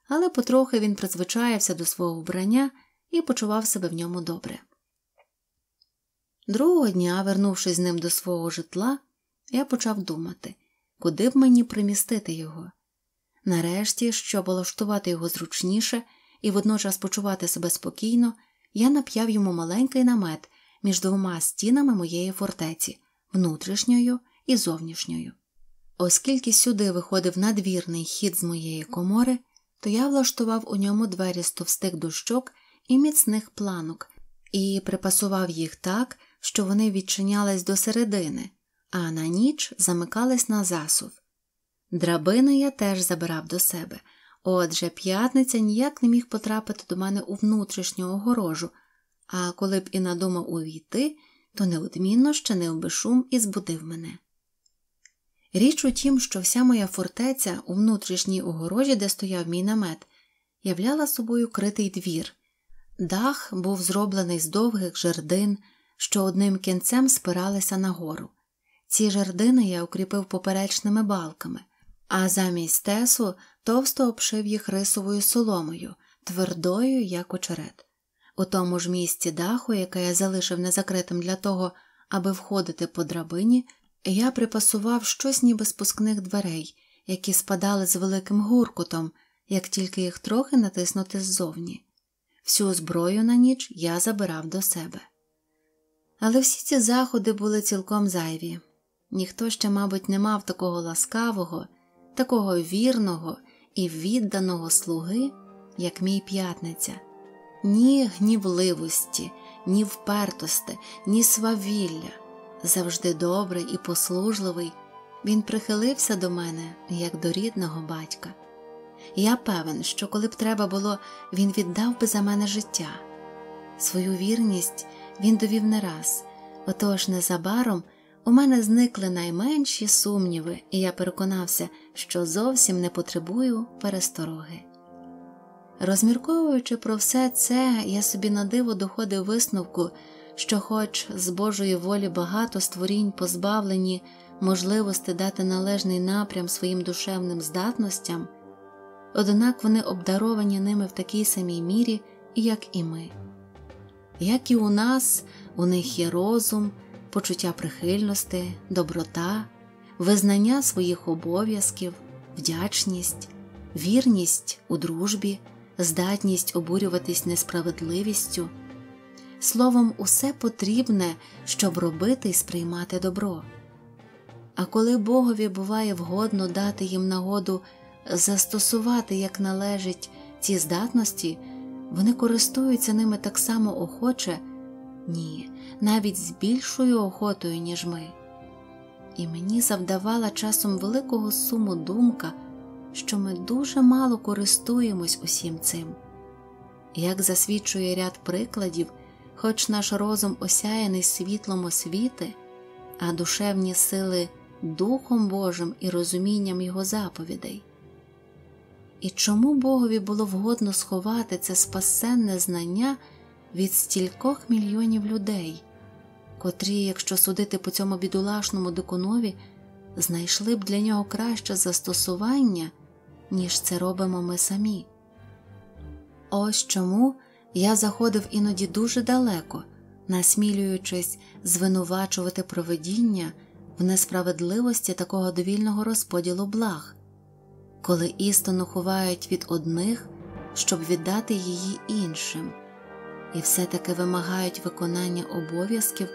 Але потрохи він призвичаєвся до свого вбрання і почував себе в ньому добре. Другого дня, вернувшись з ним до свого житла, я почав думати, куди б мені примістити його. Нарешті, щоб влаштувати його зручніше і водночас почувати себе спокійно, я нап'яв йому маленький намет між двома стінами моєї фортеці, внутрішньою і зовнішньою. Оскільки сюди виходив надвірний хід з моєї комори, то я влаштував у ньому двері з товстих дощок і міцних планок і припасував їх так, що вони відчинялись до середини, а на ніч замикались на засув. Драбини я теж забирав до себе, отже п'ятниця ніяк не міг потрапити до мене у внутрішню огорожу, а коли б і надумав увійти, то неодмінно щинив би шум і збудив мене. Річ у тім, що вся моя фортеця у внутрішній огорожі, де стояв мій намет, являла собою критий двір. Дах був зроблений з довгих жердин, що одним кінцем спиралися на гору. Ці жердини я укріпив поперечними балками, а замість тесу товсто обшив їх рисовою соломою, твердою, як очерет. У тому ж місці даху, яке я залишив незакритим для того, аби входити по драбині, я припасував щось ніби спускних дверей, які спадали з великим гуркутом, як тільки їх трохи натиснути ззовні. Всю зброю на ніч я забирав до себе. Але всі ці заходи були цілком зайві. Ніхто ще, мабуть, не мав такого ласкавого, такого вірного і відданого слуги, як мій п'ятниця, ні гнівливості, ні впертости, ні свавілля, завжди добрий і послужливий, він прихилився до мене, як до рідного батька. Я певен, що коли б треба було, він віддав би за мене життя. Свою вірність він довів не раз, отож незабаром у мене зникли найменші сумніви, і я переконався, що зовсім не потребую перестороги. Розмірковуючи про все це, я собі на диво доходив висновку що, хоч з Божої волі багато створінь позбавлені можливості дати належний напрям своїм душевним здатностям, однак вони обдаровані ними в такій самій мірі, як і ми. Як і у нас, у них є розум, почуття прихильності, доброта, визнання своїх обов'язків, вдячність, вірність у дружбі, здатність обурюватись несправедливістю словом, усе потрібне, щоб робити і сприймати добро. А коли Богові буває вгодно дати їм нагоду застосувати як належить ці здатності, вони користуються ними так само охоче, ні, навіть з більшою охотою, ніж ми. І мені завдавала часом великого суму думка, що ми дуже мало користуємось усім цим. Як засвідчує ряд прикладів, хоч наш розум осяяний світлом освіти, а душевні сили Духом Божим і розумінням Його заповідей. І чому Богові було вгодно сховати це спасенне знання від стількох мільйонів людей, котрі, якщо судити по цьому бідолашному дикунові, знайшли б для нього краще застосування, ніж це робимо ми самі? Ось чому я заходив іноді дуже далеко, насмілюючись звинувачувати проведіння в несправедливості такого довільного розподілу благ, коли істину ховають від одних, щоб віддати її іншим, і все-таки вимагають виконання обов'язків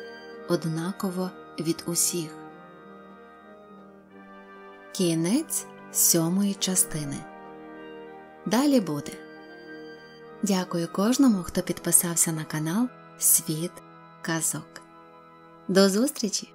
однаково від усіх. Кінець сьомої частини. Далі буде. Дякую кожному, хто підписався на канал Світ Казок. До зустрічі!